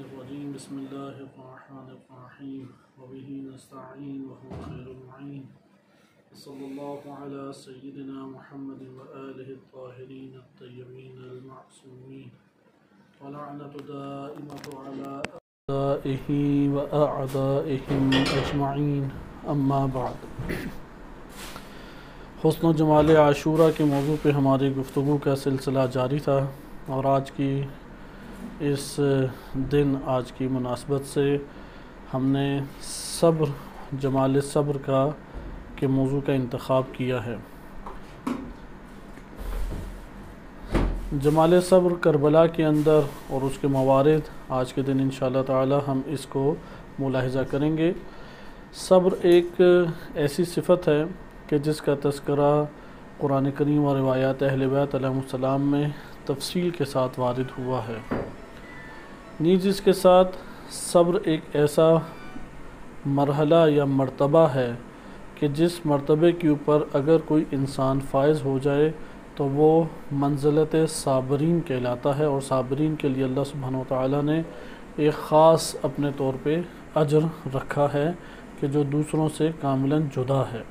الرجيم بسم الله الرحمن الرحيم وبه نستعين وهو خير المعين صلى الله على سيدنا محمد وآله الطاهرين الطيبين المعصومين ولعنة دائمة على أعدائه وأعدائهم أجمعين أما بعد हसन जमाल आशूरा के मौजू पे हमारी गुफ्तु का सिलसिला जारी था और आज की इस दिन आज की मुनासबत से हमने सब्र जमाल सब्र का के मौजू का इंतखब किया है जमाल सब्र करबला के अंदर और उसके मवारद आज के दिन इन शाह हम इसको मुलाहजा करेंगे सब्र एक ऐसी सिफत है कि जिसका तस्करा कुरान करीम और रवायात अहल में तफसील के साथ वारद हुआ है नीज के साथ सब्र एक ऐसा मरहला या मर्तबा है कि जिस मरतबे के ऊपर अगर कोई इंसान फायज हो जाए तो वो मंजिलत साबरीन कहलाता है और साबरीन के लिए अल्लाह सुबहान ताली ने एक ख़ास अपने तौर पे अजर रखा है कि जो दूसरों से कामिलन जुदा है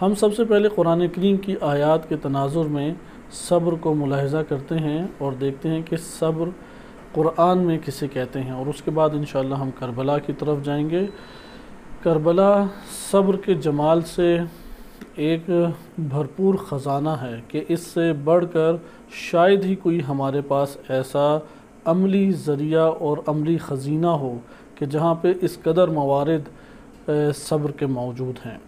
हम सबसे पहले कुरान करीम की आयत के तनाजुर में सब्र को मुलाहजा करते हैं और देखते हैं कि सब्र क़ुरान में किसे कहते हैं और उसके बाद इन हम करबला की तरफ जाएंगे करबला सब्र के जमाल से एक भरपूर ख़जाना है कि इससे बढ़कर शायद ही कोई हमारे पास ऐसा अमली ज़रिया और अमली ख़जीना हो कि जहाँ पे इस कदर मवारद सब्र के मौजूद हैं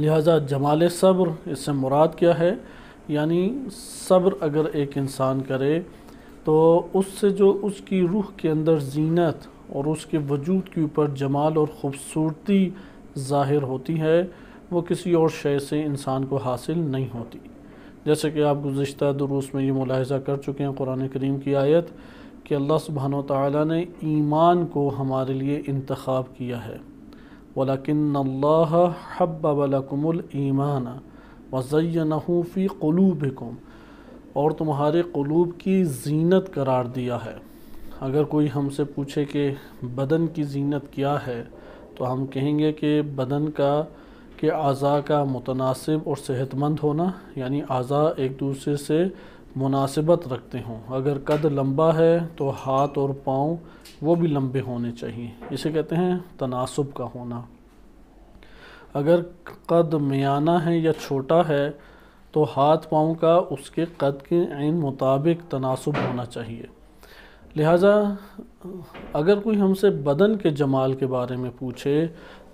लिहाजा जमाल सब्र इससे मुराद क्या है यानी सब्र अगर एक इंसान करे तो उससे जो उसकी रूह के अंदर जीनत और उसके वजूद के ऊपर जमाल और ख़ूबसूरती ज़ाहिर होती है वो किसी और शय से इंसान को हासिल नहीं होती जैसे कि आप गुज्त दुरूस में ये मुलाजा कर चुके हैं कुरान करीम की आयत कि अल्लाह सुबहान ताली ने ईमान को हमारे लिए इंतखब किया है वलकिन अल्लाह हब्बलकुमल ईमान वज़ैन फ़ी और तुम्हारे क़लूब की जीनत करार दिया है अगर कोई हमसे पूछे कि बदन की जीनत क्या है तो हम कहेंगे कि बदन का के अज़ा का मुतनासिब और सेहतमंद होना यानी अज़ा एक दूसरे से मुनासिबत रखते हों अगर कद लंबा है तो हाथ और पाँव वो भी लंबे होने चाहिए इसे कहते हैं तनासब का होना अगर कद मियाना है या छोटा है तो हाथ पाँव का उसके कद के इन मुताबिक तनासब होना चाहिए लिहाजा अगर कोई हमसे बदन के जमाल के बारे में पूछे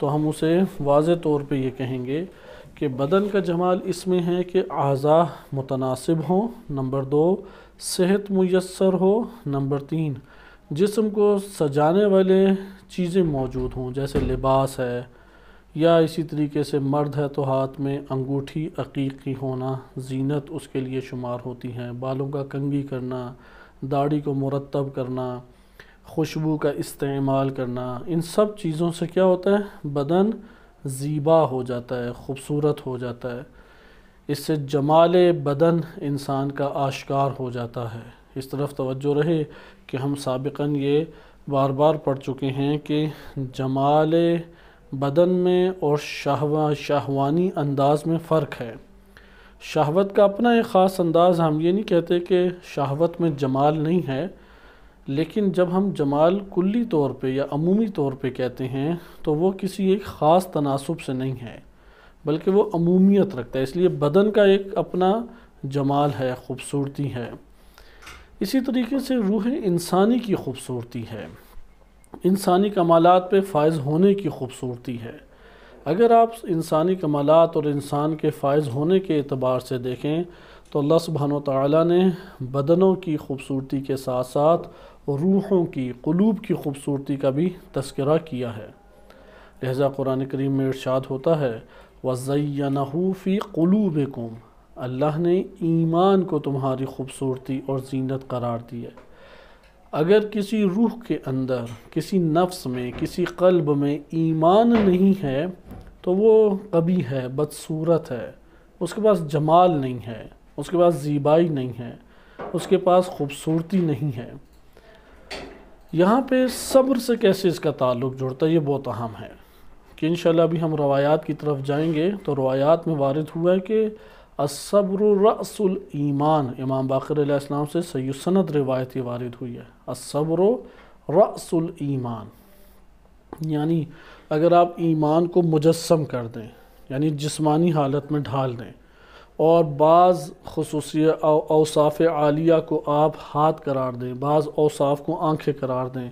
तो हम उसे वाज तौर पर यह कहेंगे कि बदन का जमाल इसमें है कि अज़ा मुतनासिब हों नंबर दो सेहत मैसर हो नंबर तीन जिसम को सजाने वाले चीज़ें मौजूद हों जैसे लिबास है या इसी तरीके से मर्द है तो हाथ में अंगूठी अकीकी होना जीनत उसके लिए शुमार होती हैं बालों का कंगी करना दाढ़ी को मुरतब करना खुशबू का इस्तेमाल करना इन सब चीज़ों से क्या होता है बदन ज़ीबा हो जाता है ख़ूबसूरत हो जाता है इससे जमाल बदन इंसान का आश्कार हो जाता है इस तरफ तवज्जो रहे कि हम सबका ये बार बार पढ़ चुके हैं कि जमाल बदन में और शाहवा शाहवानी अंदाज में फ़र्क है शहवत का अपना एक ख़ास अंदाज हम ये नहीं कहते कि शाहवत में जमाल नहीं है लेकिन जब हम जमाल कुल्ली तौर पे या अमूमी तौर पे कहते हैं तो वो किसी एक ख़ास तनासब से नहीं है बल्कि वो अमूमियत रखता है इसलिए बदन का एक अपना जमाल है ख़ूबसूरती है इसी तरीके से रूह इंसानी की ख़ूबसूरती है इंसानी कमालत पे फायज़ होने की खूबसूरती है अगर आप इंसानी कमालत और इंसान के फायज़ होने के अतबार से देखें तो अल्लाह सुबहान ताली ने बदनों की खूबसूरती के साथ साथ रूहों की क़लूब की खूबसूरती का भी तस्करा किया है लहजा कुरान करीम में इर्शाद होता है वज़ैनहूफ़ी क़लूब कम अल्लाह ने ईमान को तुम्हारी खूबसूरती और जीनत करार दी है अगर किसी रूह के अंदर किसी नफ्स में किसी कल्ब में ईमान नहीं है तो वो कभी है बदसूरत है उसके पास जमाल नहीं है उसके पास ज़ीबाई नहीं है उसके पास खूबसूरती नहीं है यहाँ पे सब्र से कैसे इसका ताल्लुक जुड़ता है ये बहुत अहम है कि इन अभी हम रवायात की तरफ जाएंगे तो रवायात में वारद हुआ है कि असब्रसल ईमान इमाम बाकर इस्लाम से सैसनद रिवायत वारद हुई है असबर रसल ईमान यानी अगर आप ईमान को मुजस्म कर दें यानी जिस्मानी हालत में ढाल दें और बाज़ अवसाफ़ आलिया को आप हाथ करार दें बाज़ अवसाफ़ को आँखें करार दें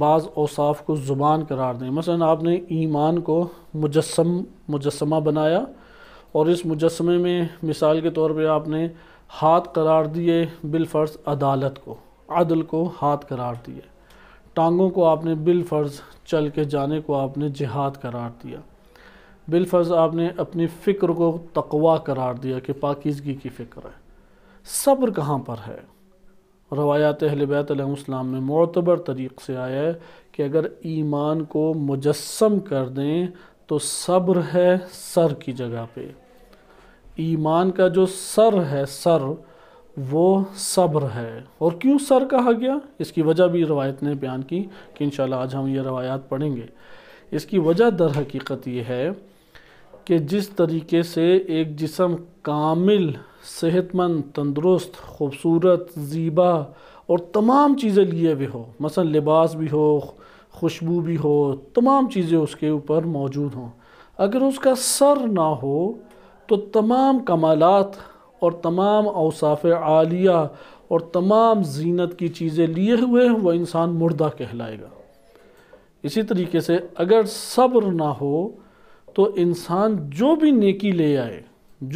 बाज़ अवसाफ़ को ज़ुबान करार दें मसला आपने ईमान को मुजस्म मुजस्मा बनाया और इस मुजस्मे में मिसाल के तौर पे आपने हाथ करार दिए बिलफ़र्ज़ अदालत को अदल को हाथ करार दिए टांगों को आपने बिलफ़र्ज़ चल के जाने को आपने जिहाद करार दिया बिलफ़र्ज़ आपने अपनी फ़िक्र को तकवा करार दिया कि पाकिजगी की फ़िक्र है सब्र कहाँ पर है रवायात अहलबैतम में मतबर तरीक़ से आया है कि अगर ईमान को मुजस्म कर दें तो सब्र है सर की जगह पे ईमान का जो सर है सर वो सब्र है और क्यों सर कहा गया इसकी वजह भी रवायत ने बयान की कि इन आज हम ये रवायात पढ़ेंगे इसकी वजह दर हकीकत ये है कि जिस तरीके से एक जिसम कामिल सेहतमंद तंदरुस्त खूबसूरत ज़ीबा और तमाम चीज़ें लिए हुए हो मसलन लिबास भी हो खुशबू भी हो तमाम चीज़ें उसके ऊपर मौजूद हों अगर उसका सर ना हो तो तमाम कमालत और तमाम अवसाफ़ आलिया और तमाम जीनत की चीज़ें लिए हुए वह इंसान मुर्दा कहलाएगा इसी तरीके से अगर सब्र ना हो तो इंसान जो भी नेकी ले आए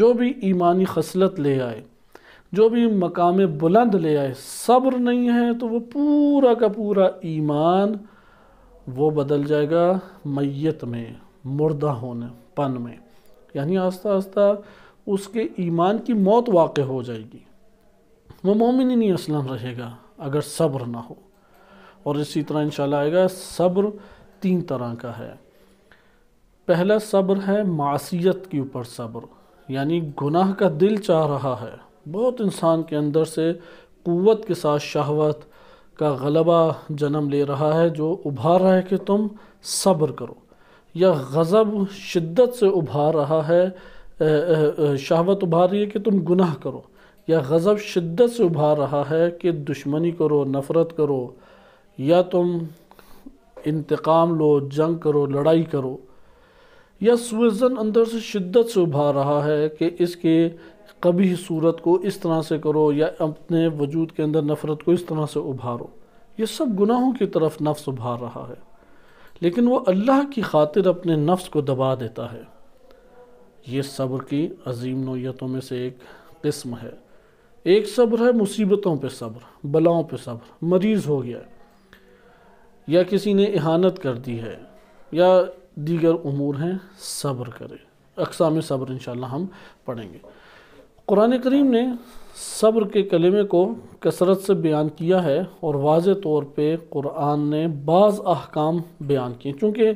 जो भी ईमानी खसलत ले आए जो भी मकाम बुलंद ले आए सब्र नहीं है तो वो पूरा का पूरा ईमान वो बदल जाएगा मैत में मुर्दा होने पन में यानी आस्ता आस्ता उसके ईमान की मौत वाक़ हो जाएगी वो मोमिन ही नहीं असलम रहेगा अगर सब्र ना हो और इसी तरह इंशाल्लाह आएगा सब्र तीन तरह का है पहला सब्र है मासीत के ऊपर सब्र यानी गुनाह का दिल चाह रहा है बहुत इंसान के अंदर से क़वत के साथ शहवत का गलबा जन्म ले रहा है जो उभार रहा है कि तुम सब्र करो या गज़ब शिद्दत से उभार रहा है शहवत उभार रही है कि तुम गुनाह करो या गज़ब शिद्दत से उभार रहा है कि दुश्मनी करो नफ़रत करो या तुम इंतकाम लो जंग करो लड़ाई करो या सुजन अंदर से शिद्दत से उभार रहा है कि इसके कभी सूरत को इस तरह से करो या अपने वजूद के अंदर नफ़रत को इस तरह से उभारो ये सब गुनाहों की तरफ नफ्स उभार रहा है लेकिन वो अल्लाह की खातिर अपने नफ्स को दबा देता है ये सब्र की अजीम नोयतों में से एक किस्म है एक सब्र है मुसीबतों पे सब्र बलाओं पे सब्र मरीज़ हो गया या किसी ने इहानत कर दी है या दीगर उमूर हैं सब्र करें में सब्र इन हम पढ़ेंगे कुरान करीम ने सब्र के कलमे को कसरत से बयान किया है और वाज तौर पर कुरान ने बाज़ अहकाम बयान किए चूँकि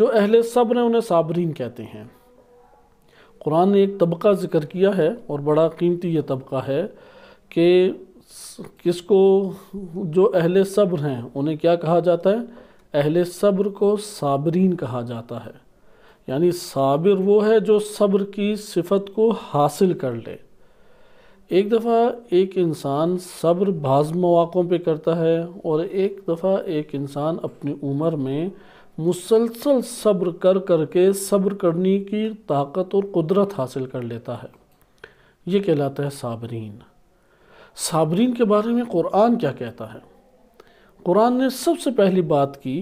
जो अहल सब्र हैं उन्हें साबरीन कहते हैं कुरान ने एक तबका ज़िक्र किया है और बड़ा कीमती ये तबका है कि किसको जो अहल सब्र हैं उन्हें क्या कहा जाता है अहल सब्र को साबरीन कहा जाता है यानी साबिर वो है जो सब्र की सिफत को हासिल कर ले एक दफ़ा एक इंसान सब्र बाज़ मौक़ों पर करता है और एक दफ़ा एक इंसान अपनी उम्र में मुसलसल सब्र कर करके सब्र करने की ताकत और कुदरत हासिल कर लेता है ये कहलाता है साबरीन साबरीन के बारे में कुरान क्या कहता है कुरान ने सबसे पहली बात की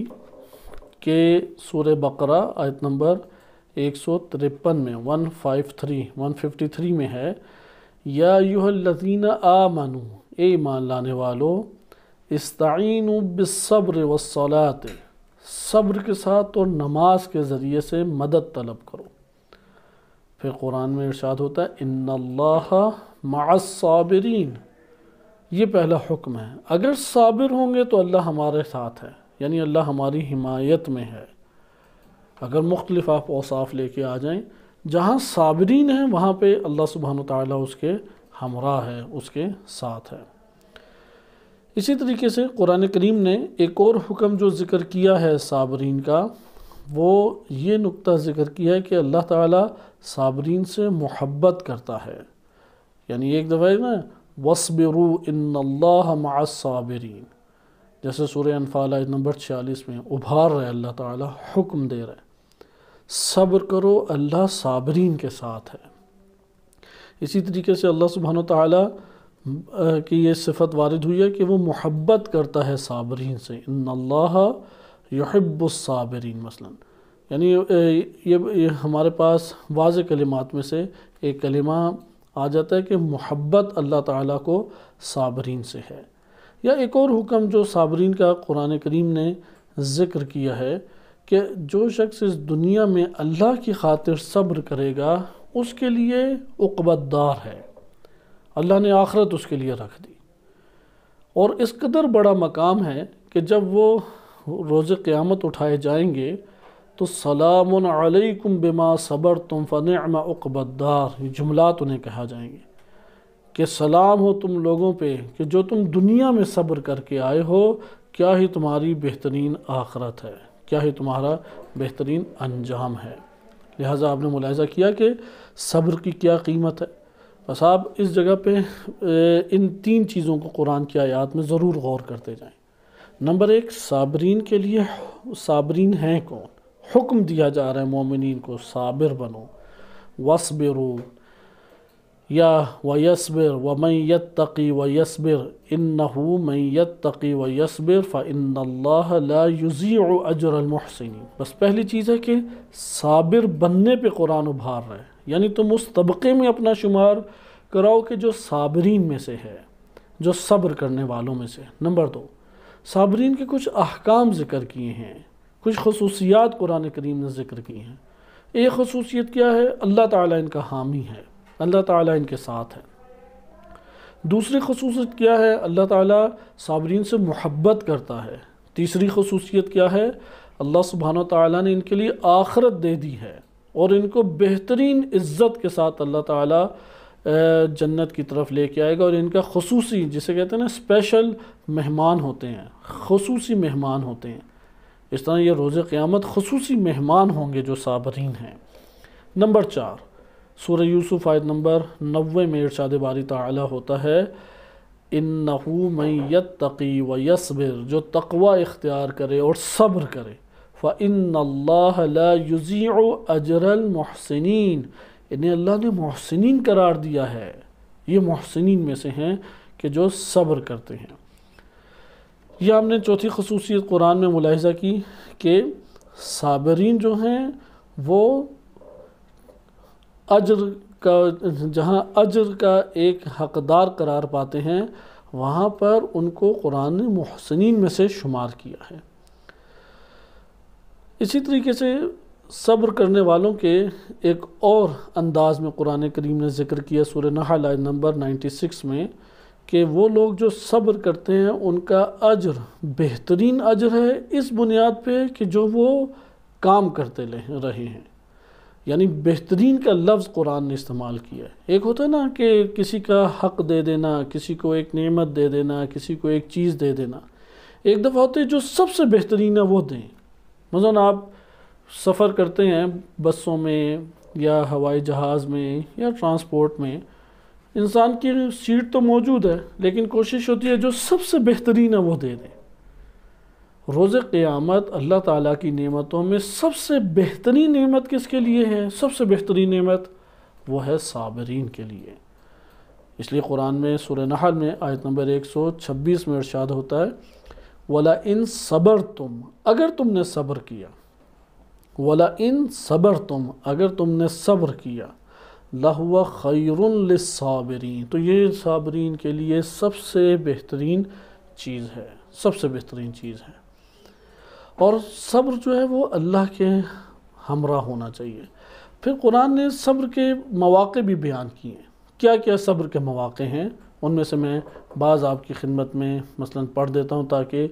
कि सूर्य बकरा आयत नंबर एक सौ तिरपन में one five three one fifty three में है या यूहलतीन आ मनु ए मान लाने वालो इस्तीन बिसब्र वसलात सब्र के साथ और नमाज के ज़रिए से मदद तलब करो फिर कुरान में इर्शाद होता है इन मासाबरीन ये पहला हुक्म है अगर साबिर होंगे तो अल्लाह हमारे साथ है यानी अल्लाह हमारी हिमायत में है अगर मुख्तलिफ आप औसाफ लेके आ जाएं जहाँ साबरीन है वहाँ पे अल्लाह सुबहान ताली उसके हमरा है उसके साथ है इसी तरीके से कुरान करीम ने एक और हुक्म जो ज़िक्र किया है साबरीन का वो ये नुक्ता ज़िक्र किया है कि अल्लाह ताला साबरीन से मोहब्बत करता है यानी एक दफ़ा ना वसबरू इन साबरीन जैसे सूर्य अनफाल नंबर छियालीस में उभार रहे अल्लाह ताला हुक्म दे रहे सब्र करो अल्लाह साबरीन के साथ है इसी तरीके से अल्लाह सुबहान ताली की ये सिफत वारद हुई है कि वो मोहब्बत करता है साबरीन से इन यहब्बुसाबरीन मसला यानी ये, ये हमारे पास वाज कलिमात में से एक कलिमा आ जाता है कि मोहब्बत अल्लाह ताला को साबरीन से है या एक और हुक्म जो साबरीन का कुरान करीम ने ज़िक्र किया है कि जो शख्स इस दुनिया में अल्लाह की खातिर सब्र करेगा उसके लिए उकबतदार है अल्लाह ने आखरत उसके लिए रख दी और इस कदर बड़ा मकाम है कि जब वो रोज़ क़्यामत उठाए जाएंगे तो सलामकुम बिमा सबर तुम फ़नम उकबतदार ये जुमलात उन्हें कहा जाएंगे कि सलाम हो तुम लोगों पे कि जो तुम दुनिया में सब्र करके आए हो क्या ही तुम्हारी बेहतरीन आखरत है क्या ही तुम्हारा बेहतरीन अंजाम है लिहाजा आपने मुलायजा किया कि सब्र की क्या कीमत है बस आप इस जगह पे इन तीन चीज़ों को कुरान की आयात में ज़रूर गौर करते जाएं नंबर एक साबरीन के लिए साबरीन हैं कौन हुक्म दिया जा रहा है मोमिन को साबिर बनो वसबिरो या वयसबिर वमन तकी वयसबिर इन्नहू मन यत्तकी वयसबिर फ़िनल्लाजी अजरमहसिन बस पहली चीज़ है कि साबिर बनने पर कुरान उभार रहे है यानी तुम उस तबके में अपना शुमार कराओ कि जो साबरीन में से है जो सब्र करने वालों में से नंबर दो साबरीन के कुछ अहकाम ज़िक्र किए हैं कुछ खसूसियात कुरान करीम ने ज़िक्र किए हैं एक खसूसियत क्या है अल्लाह ताला इनका हामी है अल्लाह ताला इनके साथ है दूसरी खसूसियत क्या है अल्लाह ताला साबरीन से मोहब्बत करता है तीसरी खसूसियत क्या है अल्लाह सुबहान ताली ने इनके लिए आखरत दे दी है और इनको बेहतरीन इज़्ज़त के साथ अल्लाह ताला जन्नत की तरफ लेके आएगा और इनका खसूसी जिसे कहते हैं ना स्पेशल मेहमान होते हैं खसूसी मेहमान होते हैं इस तरह ये रोज़ क़्यामत खसूसी मेहमान होंगे जो साबरीन हैं नंबर चार सूर यूसुफ आयत नंबर नबे में इरशाद बारी ताली होता है इन नहूमैत तकी व यसबिर जो तकवा इख्तियार करे और सब्र करे फ़िन युज़ी अजरल महसिन इन्हें अल्लाह ने महसिन करार दिया है ये महसिन में से हैं कि जो सब्र करते हैं यह हमने चौथी खसूसियत कुरान में मुलाजा की कि साबरीन जो हैं वो अजर का जहाँ अजर का एक हकदार करार पाते हैं वहाँ पर उनको कुरान ने में से शुमार किया है इसी तरीके से सब्र करने वालों के एक और अंदाज़ में कुरान करीम ने ज़िक्र किया सूर नहल नंबर 96 में कि वो लोग जो सब्र करते हैं उनका अजर बेहतरीन अजर है इस बुनियाद पे कि जो वो काम करते रहे हैं यानी बेहतरीन का लफ्ज़ कुरान ने इस्तेमाल किया है एक होता है ना कि किसी का हक़ दे देना किसी को एक नेमत दे देना किसी को एक चीज़ दे देना एक दफ़ा होते जो सबसे बेहतरीन है वो दें मजा आप सफ़र करते हैं बसों में या हवाई जहाज़ में या ट्रांसपोर्ट में इंसान की सीट तो मौजूद है लेकिन कोशिश होती है जो सबसे बेहतरीन है वो दे दें रोज़ क़ियामत अल्लाह ताला की नेमतों में सबसे बेहतरीन नेमत किसके लिए है सबसे बेहतरीन नेमत वो है साबरीन के लिए इसलिए कुरान में सुर नहल में आयत नंबर 126 में इरशाद होता है वला इन सबर तुम अगर तुमने सब्र किया वला इन सबर तुम अगर तुमने सब्र किया लहुआ खैरसाबरीन तो ये साबरीन के लिए सबसे बेहतरीन चीज़ है सबसे बेहतरीन चीज़ है और सब्र जो है वो अल्लाह के हमरा होना चाहिए फिर कुरान ने सब्र के मौाक़े भी बयान किए क्या क्या सब्र के मौाक़े हैं उनमें से मैं बाज़ आपकी खिदमत में मसलन पढ़ देता हूँ ताकि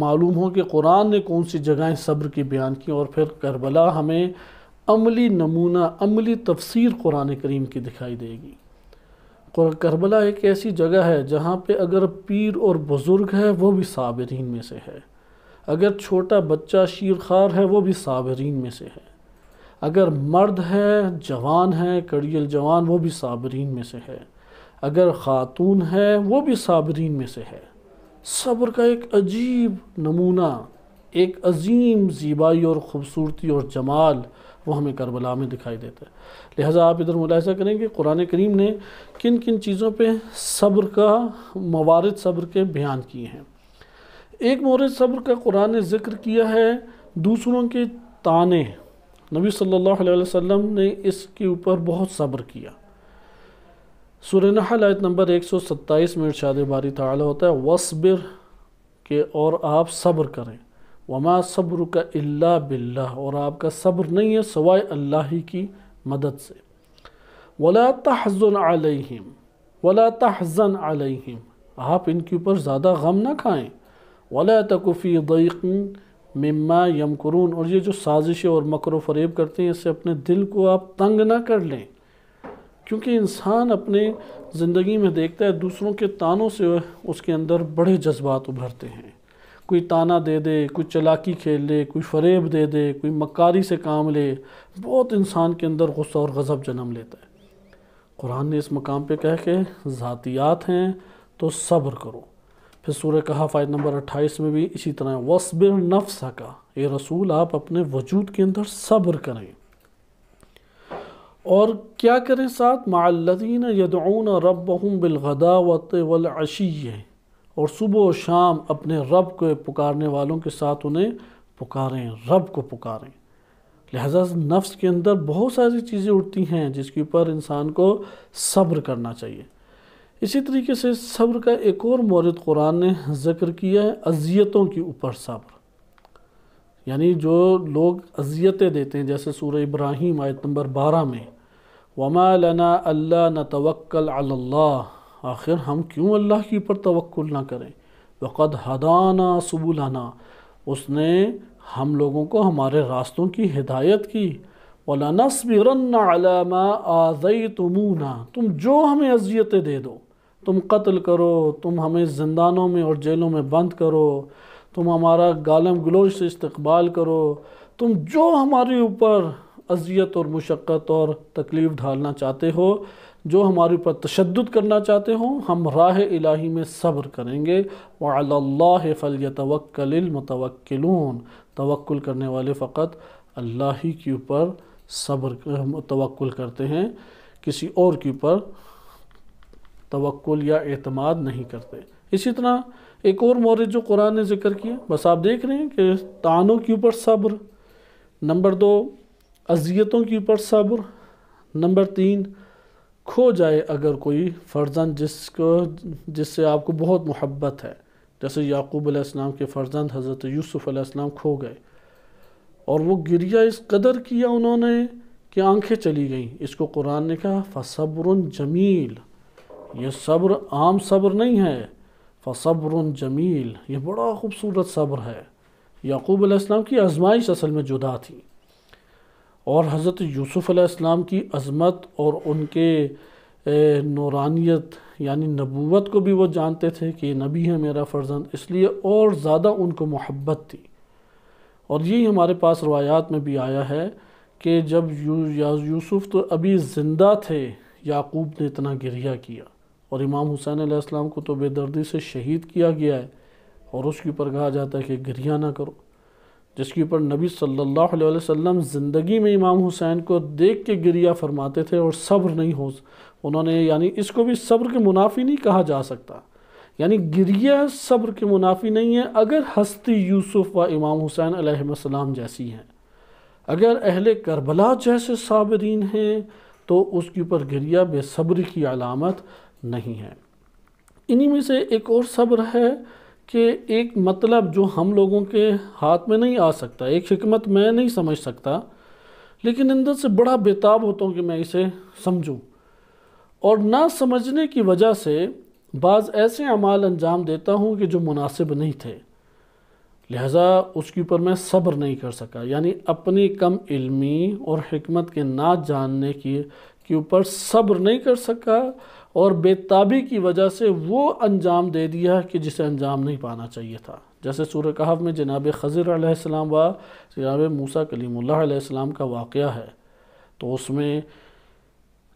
मालूम हो कि कुरान ने कौन सी जगहें सब्र की बयान की और फिर करबला हमें अमली नमूना अमली तफसीर कुरान करीम की दिखाई देगी करबला एक ऐसी जगह है जहाँ पे अगर पीर और बुज़ुर्ग है वो भी साबरीन में से है अगर छोटा बच्चा शीरखार है वो भी साबरीन में से है अगर मर्द है जवान है कड़ियल जवान वो भी साबरीन में से है अगर ख़ातून है वो भी साबरीन में से है सब्र का एक अजीब नमूना एक अजीम ज़ीबाई और ख़ूबसूरती और जमाल वो हमें करबला में दिखाई देता है लिहाजा आप इधर मुलाजा करें कि कुरान करीम ने किन किन चीज़ों पे सब्र का मवारद सब्र के बयान किए हैं एक मोर सब्र का कुरान ने ज़िक्र किया है दूसरों के ताने नबी सल्लल्लाहु अलैहि वसल्लम ने इसके ऊपर बहुत सब्र किया सुरनहल आयत नंबर 127 में इरशाद बारी ताला होता है वसबिर के और आप सब्र करें वमा सब्र का अल्ला बिल्ला और आपका सब्र नहीं है सवाए अल्लाह ही की मदद से वला तहजन आलहिम वला तहजन आलहिम आप इनके ऊपर ज़्यादा गम ना खाएँ वला तकफ़ी दईक़ मम्मा यमकरून और ये जो साजिशें और मकर फरेब करते हैं इससे अपने दिल को आप तंग ना कर लें क्योंकि इंसान अपने ज़िंदगी में देखता है दूसरों के तानों से उसके अंदर बड़े जज्बात उभरते हैं कोई ताना दे दे कोई चलाकी खेल ले कोई फरेब दे दे कोई मकारी से काम ले बहुत इंसान के अंदर गुस्सा और गज़ब जन्म लेता है कुरान ने इस मकाम पर कह के ज़ातियात हैं तो सब्र करो फिर सूर्य कहा फ़ायद नंबर अट्ठाईस में भी इसी तरह वसबिर नफ्स का ये रसूल आप अपने वजूद के अंदर सब्र करें और क्या करें साथ माल्लिन यदून रब बिलगदावत है और सुबह और शाम अपने रब को पुकारने वालों के साथ उन्हें पुकारें रब को पुकारें लिहाजा नफ्स के अंदर बहुत सारी चीज़ें उठती हैं जिसके ऊपर इंसान को सब्र करना चाहिए इसी तरीके से सब्र का एक और मौरद कुरान ने ज़िक्र किया है अजियतों के ऊपर सब्र यानी जो लोग अजियतें देते हैं जैसे सूर इब्राहिम आयत नंबर बारह में वमा लना अल्लाह न तवक्ल अल्लाह आखिर हम क्यों अल्लाह के ऊपर तवक्ल ना करें वक़द हदाना सबुलाना उसने हम लोगों को हमारे रास्तों की हिदायत की वलानसबिरन आज़ई तुमूना तुम जो हमें अजियतें दे दो तुम कत्ल करो तुम हमें ज़िंदानों में और जेलों में बंद करो तुम हमारा गालम गलोश से इस्तबाल करो तुम जो हमारे ऊपर अजियत और मशक्क़त और तकलीफ़ ढालना चाहते हो जो हमारे ऊपर तशद करना चाहते हो हम राह इलाही में सब्र करेंगे वाल फ़ल तवक्ल करने वाले फ़कत अल्लाह ही के ऊपर सब्र तवक्ल करते हैं किसी और के ऊपर तवक्ल या एतमाद नहीं करते इसी तरह एक और मौरद जो कुरान ने जिक्र किया बस आप देख रहे हैं कि तानों के ऊपर सब्र नंबर दो अजियतों के ऊपर सब्र नंबर तीन खो जाए अगर कोई फ़र्जंद जिसको जिससे आपको बहुत मोहब्बत है जैसे याकूब अलैहिस्सलाम के फ़र्जंद हज़रत यूसुफ़ खो गए और वो गिरिया इस कदर किया उन्होंने कि आंखें चली गईं इसको कुरान ने कहा फ़सब्र जमील ये सब्र आम सब्र नहीं है फ़सब्र जमील ये बड़ा ख़ूबसूरत सब्र है याकूब अलैहिस्सलाम की आजमाइश असल में जुदा थी और हज़रत यूसुफ़ अलैहिस्सलाम की अज़मत और उनके नौरानियत यानी नबूवत को भी वो जानते थे कि ये नबी है मेरा फ़र्जंद इसलिए और ज़्यादा उनको मोहब्बत थी और यही हमारे पास रवायात में भी आया है कि जब यूसुफ़ तो अभी ज़िंदा थे याकूब ने इतना गिरिया किया और इमाम हुसैन आसमाम को तो बेदर्दी से शहीद किया गया है और उसके ऊपर कहा जाता है कि गिरिया ना करो जिसके ऊपर नबी सल्लल्लाहु अलैहि वसल्लम ज़िंदगी में इमाम हुसैन को देख के गिरिया फरमाते थे और सब्र नहीं हो उन्होंने यानी इसको भी सब्र के मुनाफी नहीं कहा जा सकता यानी गिरिया सब्र के मुनाफी नहीं है अगर हस्ती यूसुफ व इमाम हुसैन आसमाम जैसी हैं अगर अहल करबला जैसे साबरीन हैं तो उसके ऊपर गिरिया बेसब्री की अलामत नहीं है इन्हीं में से एक और सब्र है कि एक मतलब जो हम लोगों के हाथ में नहीं आ सकता एक हमत मैं नहीं समझ सकता लेकिन अंदर से बड़ा बेताब होता हूँ कि मैं इसे समझूँ और ना समझने की वजह से बाज़ ऐसे अमाल अंजाम देता हूँ कि जो मुनासिब नहीं थे लिहाजा उसके ऊपर मैं सब्र नहीं कर सका यानी अपनी कम इल्मी और हमत के ना जानने की के ऊपर सब्र नहीं कर सका और बेताबी की वजह से वो अंजाम दे दिया कि जिसे अंजाम नहीं पाना चाहिए था जैसे सूर कहा में जनाब खज़र आसमाम व जनाब मूसा कलीम का वाक़ है तो उसमें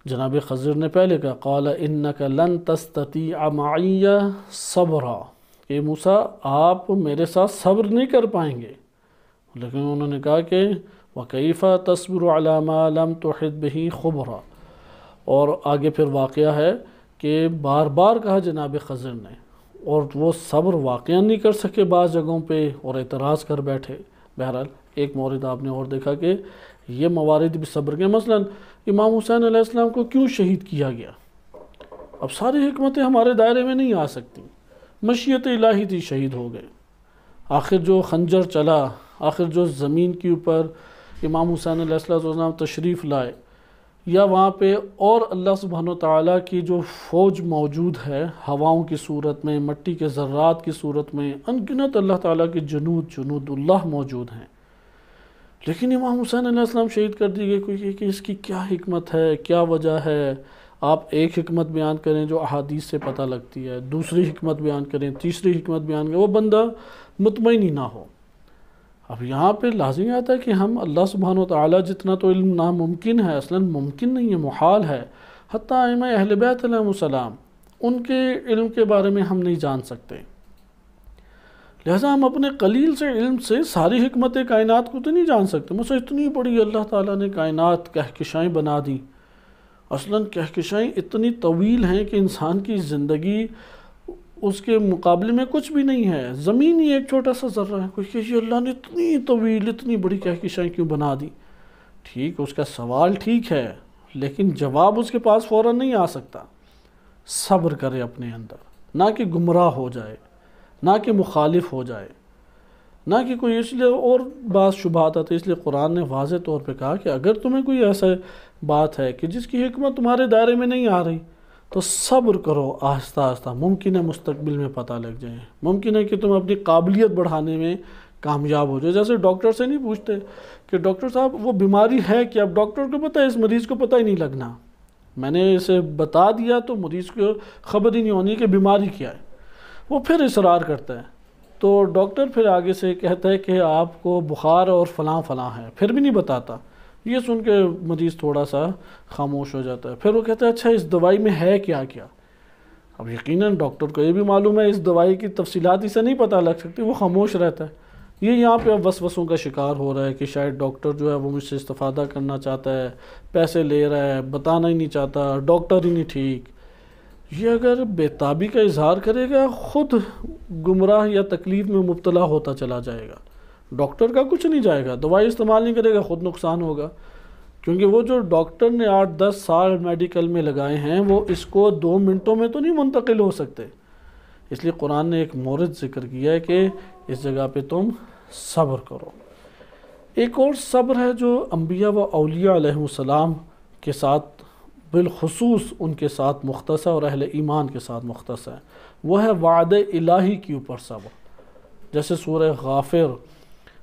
जनाब खज़र ने पहले कहा कौल इन का लन तस्ती अमाइया सबरा कि मूसा आप मेरे साथ सब्र नहीं कर पाएंगे लेकिन उन्होंने कहा कि वकीफ़ा तस्वर आलामा तो बही खुबरा और आगे फिर वाक़ है कि बार बार कहा जनाब खजर ने और वो सब्र वाक़ नहीं कर सके बाज़ जगहों पर और एतराज़ कर बैठे बहरहाल एक मौरद आपने और देखा कि ये मवारद भी सब्र के मसलन इमाम हुसैन आसमाम को क्यों शहीद किया गया अब सारी हमतें हमारे दायरे में नहीं आ सकती मशीत इलाही थी शहीद हो गए आखिर जो खंजर चला आखिर जो ज़मीन के ऊपर इमाम हुसैन आसमाम तशरीफ़ लाए या वहाँ पे और अल्लाह सुबहान तला की जो फ़ौज मौजूद है हवाओं की सूरत में मट्टी के ज़र्रात की सूरत में अनगिनत अल्लाह ताली के जनूद जनूदुल्लाह मौजूद हैं लेकिन इमाम हुसैन आसमाम शहीद कर दिए गए क्योंकि कि इसकी क्या हमत है क्या वजह है आप एक हमत बयान करें जो अहादीस से पता लगती है दूसरी हमत बयान करें तीसरी हमत बयान करें वह बंदा मतमिन ही ना हो अब यहाँ पे लाजमी आता है कि हम अल्लाह सुबहान ताली जितना तो इल्म नामुमकिन है असला मुमकिन नहीं है मुहाल है हती अहल बैतम उनके इल्म के बारे में हम नहीं जान सकते लिहाजा हम अपने कलील से इल्म से सारी हमत कायनत को तो नहीं जान सकते मुझसे इतनी बड़ी अल्लाह ताला ने कायनत कहकशाएँ बना दी असला कहकशाएँ इतनी तवील हैं कि इंसान की ज़िंदगी उसके मुकाबले में कुछ भी नहीं है ज़मीन ही एक छोटा सा जर्रा है कुछ कहिए अल्लाह ने इतनी तवील इतनी बड़ी कहकशाएँ क्यों बना दी ठीक उसका सवाल ठीक है लेकिन जवाब उसके पास फ़ौर नहीं आ सकता सब्र करे अपने अंदर ना कि गुमराह हो जाए ना कि मुखालिफ हो जाए ना कि कोई इसलिए और बात शुभ आता था इसलिए कुरान ने वाज तौर पर कहा कि अगर तुम्हें कोई ऐसा बात है कि जिसकी हमत तुम्हारे दायरे में नहीं आ रही तो सब्र करो आहिस्ता आहिस्ता मुमकिन है मुस्तबिल में पता लग जाए मुमकिन है कि तुम अपनी काबिलियत बढ़ाने में कामयाब हो जाए जैसे डॉक्टर से नहीं पूछते कि डॉक्टर साहब वो बीमारी है कि अब डॉक्टर को पता है इस मरीज़ को पता ही नहीं लगना मैंने इसे बता दिया तो मरीज़ को खबर ही नहीं होनी कि बीमारी क्या है वो फिर इसरार करता है तो डॉक्टर फिर आगे से कहता है कि आपको बुखार और फलां फलां है फिर भी नहीं बताता ये सुन के मरीज़ थोड़ा सा खामोश हो जाता है फिर वो कहता है अच्छा इस दवाई में है क्या क्या अब यकीनन डॉक्टर को ये भी मालूम है इस दवाई की तफसीत इसे नहीं पता लग सकती वो खामोश रहता है ये यहाँ पे अब वसवसों का शिकार हो रहा है कि शायद डॉक्टर जो है वो मुझसे इस्ता करना चाहता है पैसे ले रहा है बताना ही नहीं चाहता डॉक्टर ही नहीं ठीक ये अगर बेताबी का इजहार करेगा ख़ुद गुमराह या तकलीफ़ में मुबतला होता चला जाएगा डॉक्टर का कुछ नहीं जाएगा दवाई इस्तेमाल नहीं करेगा ख़ुद नुकसान होगा क्योंकि वो जो डॉक्टर ने आठ दस साल मेडिकल में लगाए हैं वो इसको दो मिनटों में तो नहीं मुंतकिल हो सकते इसलिए कुरान ने एक मोरद जिक्र किया है कि इस जगह पे तुम सब्र करो एक और सब्र है जो अम्बिया व अलियाम के साथ बिलखसूस उनके साथ मुख्तस और अहल ईमान के साथ मुख्तस है वह है वाद इलाही के ऊपर सब्र जैसे सूर गाफिर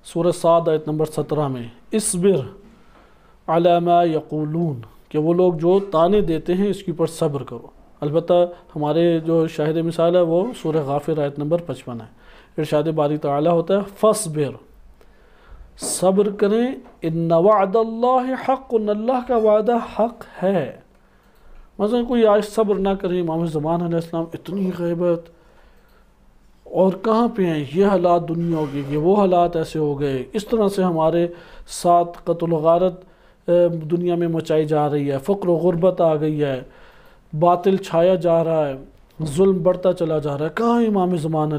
सूर सात आयत नंबर सत्रह में इसबिर अलामा यकूलून कि वो लोग जो ताने देते हैं इसके ऊपर सब्र करो अलबत् हमारे जो शाहिद मिसाल है वो सूर गाफिर आयत नंबर पचपन है इरशाद बारी तला होता है फस बिर सब्र करें इन वादल्ला हक अल्लाह का वादा हक है मतलब कोई आज सब्र ना करें इमाम ज़मान इस्लाम इतनी गैबत और कहाँ पे हैं ये हालात दुनिया के ये वो हालात ऐसे हो गए इस तरह से हमारे साथ कत्ल दुनिया में मचाई जा रही है फ़क्र गुरबत आ गई है बातिल छाया जा रहा है जुल्म बढ़ता चला जा रहा है कहाँ इमाम ज़मान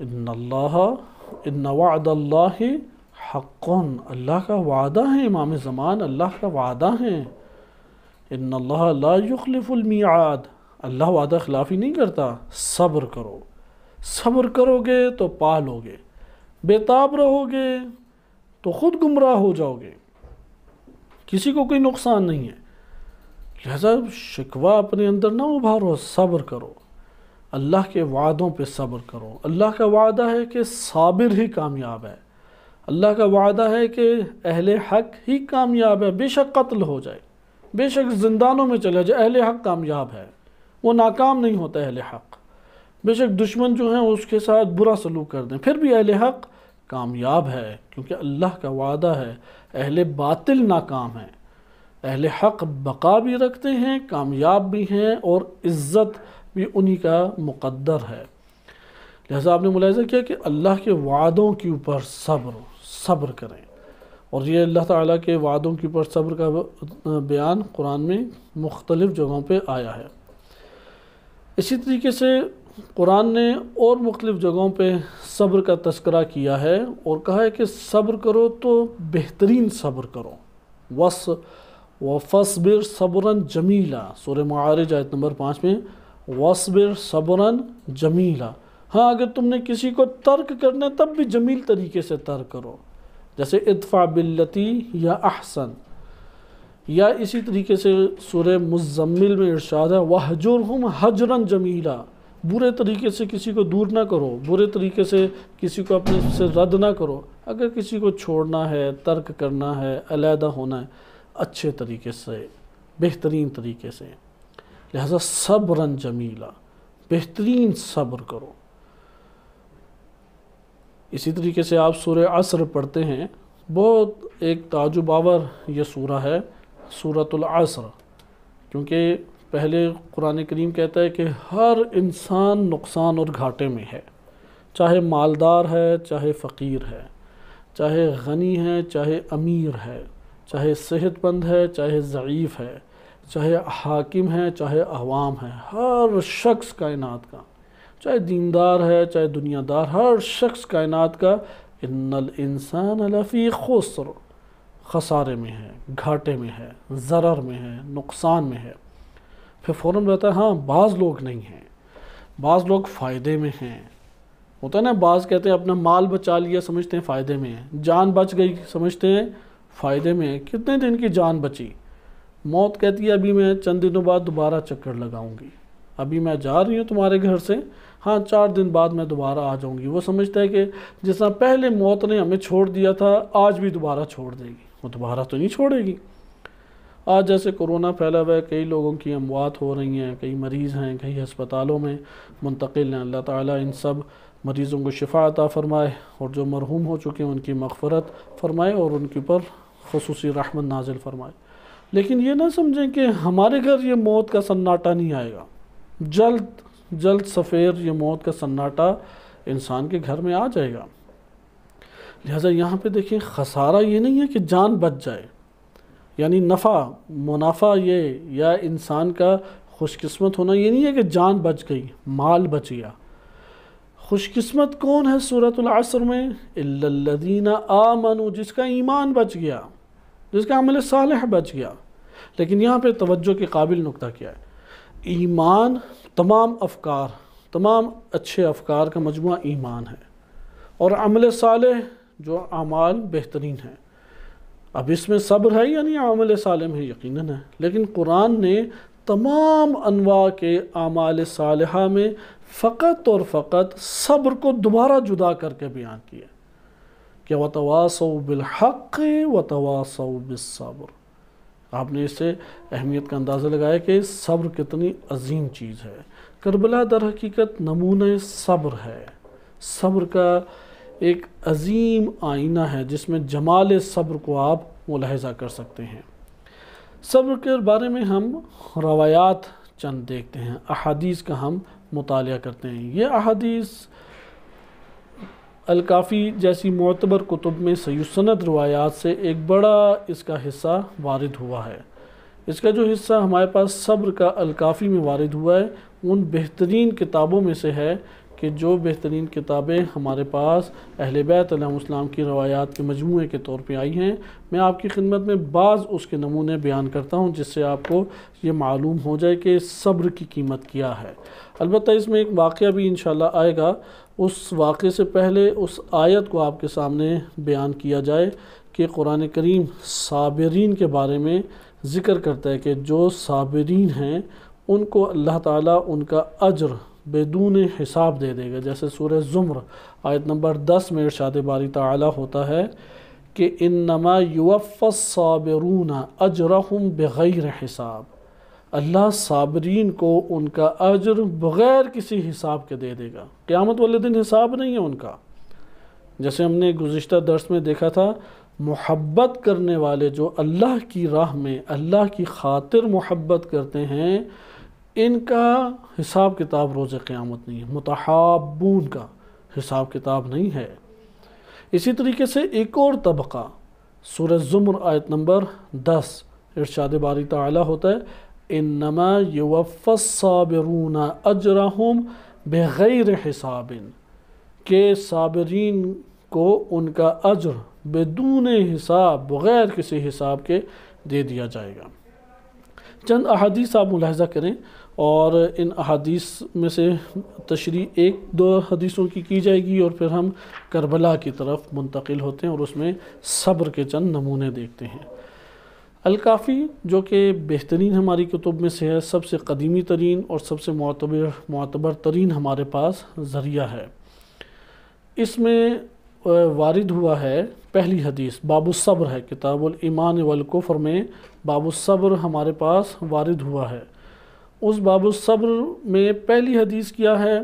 इन्ना इन वादा हक़ अल्लाह का वादा है इमाम ज़मान अल्लाह का वादा है इन ला युखलफ़ुलमियाद अल्लाह वादा खिलाफी नहीं करता सब्र करो सब्र करोगे तो पालोगे बेताब रहोगे तो ख़ुद गुमराह हो जाओगे किसी को कोई नुकसान नहीं है लिहाजा शिकवा अपने अंदर ना उभारो सब्र करो अल्लाह के वादों पे सब्र करो अल्लाह का वादा है कि साबिर ही कामयाब है अल्लाह का वादा है कि अहले हक ही कामयाब है बेशक कत्ल हो जाए बेशक ज़िंदानों में चले जाए अहल हक कामयाब है वो नाकाम नहीं होता अहल हक़ बेशक दुश्मन जो हैं उसके साथ बुरा सलूक कर दें फिर भी अहल हक़ कामयाब है क्योंकि अल्लाह का वादा है अहल बातिल नाकाम है अहल हक़ बका भी रखते हैं कामयाब भी हैं और इज़्ज़त भी उन्हीं का मुकद्दर है लिहाजा आपने मुलायजा किया कि अल्लाह के वादों के ऊपर सब्र सब्र करें और ये अल्लाह ताला के वादों के ऊपर सब्र का बयान कुरान में मुख्तलिफ़ जगहों पर आया है इसी तरीके से कुरान ने और मुख्तलिफ़ जगहों पर सब्र का तस्करा किया है और कहा है कि सब्र करो तो बेहतरीन सब्र करो वस व फसबिर सबरन जमीला सूर मारज आयत नंबर पाँच में वसबिर सबरन जमीला हाँ अगर तुमने किसी को तर्क करना है तब भी जमील तरीके से तर्क करो जैसे इतफ़ा बिल्लती या अहसन या इसी तरीके से सुर मुजम्मिल में इर्शाद है वहजुरहम हजरन जमीला बुरे तरीके से किसी को दूर ना करो बुरे तरीके से किसी को अपने से रद्द ना करो अगर किसी को छोड़ना है तर्क करना है अलहदा होना है अच्छे तरीके से बेहतरीन तरीके से लिहाजा सब्रन जमीला बेहतरीन सब्र करो इसी तरीके से आप सूर्य असर पढ़ते हैं बहुत एक ताजुबावर यह सूरा है असर क्योंकि पहले कुरान करीम कहता है कि हर इंसान नुकसान और घाटे में है चाहे मालदार है चाहे फ़कीर है चाहे गनी है चाहे अमीर है चाहे सेहतमंद है चाहे ज़यीफ़ है चाहे हाकिम है चाहे अवाम है हर शख्स कायनात का चाहे दीनदार है चाहे दुनियादार हर शख्स कायनात का इन्नल इंसान लफ़ी खुसर खसारे में है घाटे में है ज़र में है नुकसान में है फिर फ़ौर रहता है हाँ बाज़ लोग नहीं हैं बाज़ लोग फ़ायदे में हैं होता है ना बाज़ कहते हैं अपना माल बचा लिया समझते हैं फ़ायदे में है जान बच गई समझते हैं फ़ायदे में है कितने दिन की जान बची मौत कहती है अभी मैं चंद दिनों बाद दोबारा चक्कर लगाऊंगी अभी मैं जा रही हूँ तुम्हारे घर से हाँ चार दिन बाद मैं दोबारा आ जाऊँगी वो समझता है कि जिस तरह पहले मौत ने हमें छोड़ दिया था आज भी दोबारा छोड़ देगी वो दोबारा तो नहीं छोड़ेगी आज जैसे कोरोना फैला हुआ है कई लोगों की अमवात हो रही हैं कई मरीज़ हैं कई अस्पतालों में मुंतकिल हैं अल्लाह ताला इन सब मरीज़ों को शिफा अता फ़रमाए और जो मरहूम हो चुके हैं उनकी मगफरत फ़रमाए और उनके ऊपर खसूस रहमत नाजिल फ़रमाए लेकिन ये ना समझें कि हमारे घर ये मौत का सन्नाटा नहीं आएगा जल्द जल्द सफ़ेर ये मौत का सन्नाटा इंसान के घर में आ जाएगा लिहाजा यहाँ पे देखिए खसारा ये नहीं है कि जान बच जाए यानी नफ़ा मुनाफा ये या इंसान का खुशकस्मत होना ये नहीं है कि जान बच गई माल बच गया खुशकस्मत कौन है सूरत सूरतलासर में आ मनु जिसका ईमान बच गया जिसका अमल साल बच गया लेकिन यहाँ पर तोज्जो के काबिल नुकता क्या है ईमान तमाम अफकार तमाम अच्छे अफकार का मजमू ईमान है और अमल साल जो अमाल बेहतरीन हैं अब इसमें सब्र है यानी आमल साल में यकीन है लेकिन कुरान ने तमाम अनवा के आमाल साल में फ़कत और फ़कत सब्र को दोबारा जुदा करके बयान किया कि वतवासो बिलहक़ वतवासो बिलसब्र आपने इसे अहमियत का अंदाज़ा लगाया कि सब्र कितनी अजीम चीज़ है करबला दर हकीकत नमून सब्र है सब्र का एक अजीम आईना है जिसमें जमाल सब्र को आप मुलाहजा कर सकते हैं सब्र के बारे में हम रवायात चंद देखते हैं अहादीस का हम मुताल करते हैं ये अहादीस अलकाफ़ी जैसी मतबर कुतुब में सयुसनत रवायात से एक बड़ा इसका हिस्सा वारद हुआ है इसका जो हिस्सा हमारे पास सब्र का अलकाफ़ी में वारद हुआ है उन बेहतरीन किताबों में से है कि जो बेहतरीन किताबें हमारे पास अहल बैतम की रवायात के मजमू के तौर पर आई हैं मैं आपकी खिदमत में बाज़ उसके नमूने बयान करता हूँ जिससे आपको ये मालूम हो जाए कि सब्र की कीमत क्या है अलबत् इसमें एक वाक़ भी इन आएगा उस वाक़े से पहले उस आयत को आपके सामने बयान किया जाए कि कुरान करीम साबरीन के बारे में ज़िक्र करता है कि जो साबरीन हैं उनको अल्लाह ताला उनका अजर बेदून हिसाब दे देगा जैसे सूर ज़ुम्र आयत नंबर दस में इर्शाद बारी ताली होता है कि इन नमा युफ़ाबरून अजरहम बग़ैर हिसाब अल्लाह साबरीन को उनका अजर बग़ैर किसी हिसाब के दे देगा क़्यामत वाले दिन हिसाब नहीं है उनका जैसे हमने गुज्त दर्स में देखा था मोहब्बत करने वाले जो अल्लाह की राह में अल्लाह की खातिर मोहब्बत करते हैं इनका हिसाब किताब रोज़ क़्यामत नहीं है मतहबून का हिसाब किताब नहीं है इसी तरीके से एक और तबका सूर ज़ुम्र आयत नंबर दस इर्शाद बारी तला होता है इन नमा युवफ़ाबरून अजरहम बैर हिसाबिन के साबरीन को उनका अजर बेदून हिसाब बग़ैर किसी हिसाब के दे दिया जाएगा चंद अहदीस आप मुलाजा करें और इन अदीस में से तशरी एक दो हदीसों की की जाएगी और फिर हम करबला की तरफ मुंतकिल होते हैं और उसमें सब्र के चंद नमूने देखते हैं अलकाफ़ी जो कि बेहतरीन हमारी कुतुब में से है सबसे कदीमी तरीन और सबसे मतबर मतबर तरीन हमारे पास ज़रिया है इसमें वारद हुआ है पहली हदीस सब्र है किताबुल ईमान वलकुफ़र में सब्र हमारे पास वारद हुआ है उस बाब सब्र में पहली हदीस किया है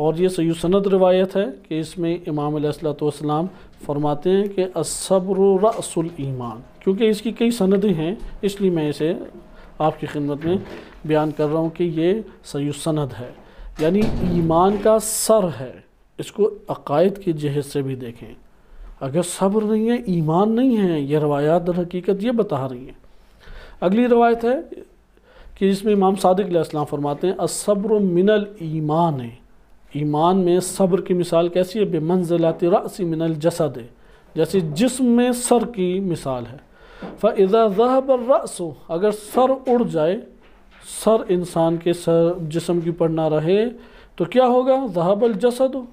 और ये सही सनद रवायत है कि इसमें इमाम फरमाते हैं कि असब्र रसुल ईमान क्योंकि इसकी कई सनदें हैं इसलिए मैं इसे आपकी खिदमत में बयान कर रहा हूँ कि ये सही सनद है यानी ईमान का सर है इसको अकायद के जहज से भी देखें अगर सब्र नहीं है ईमान नहीं है यह रवायात हकीकत ये बता रही हैं अगली रवायत है कि जिसमें इमाम सादिक इस्लाम फरमाते हैं असब्र मिनल ईमान है ईमान में सब्र की मिसाल कैसी है बेमंजिलात रसी मिनल जसद है जैसे जिसम में सर की मिसाल है फ़ाज़ा जहबर रस अगर सर उड़ जाए सर इंसान के सर जिसम की पर ना रहे तो क्या होगा जहाबल जसद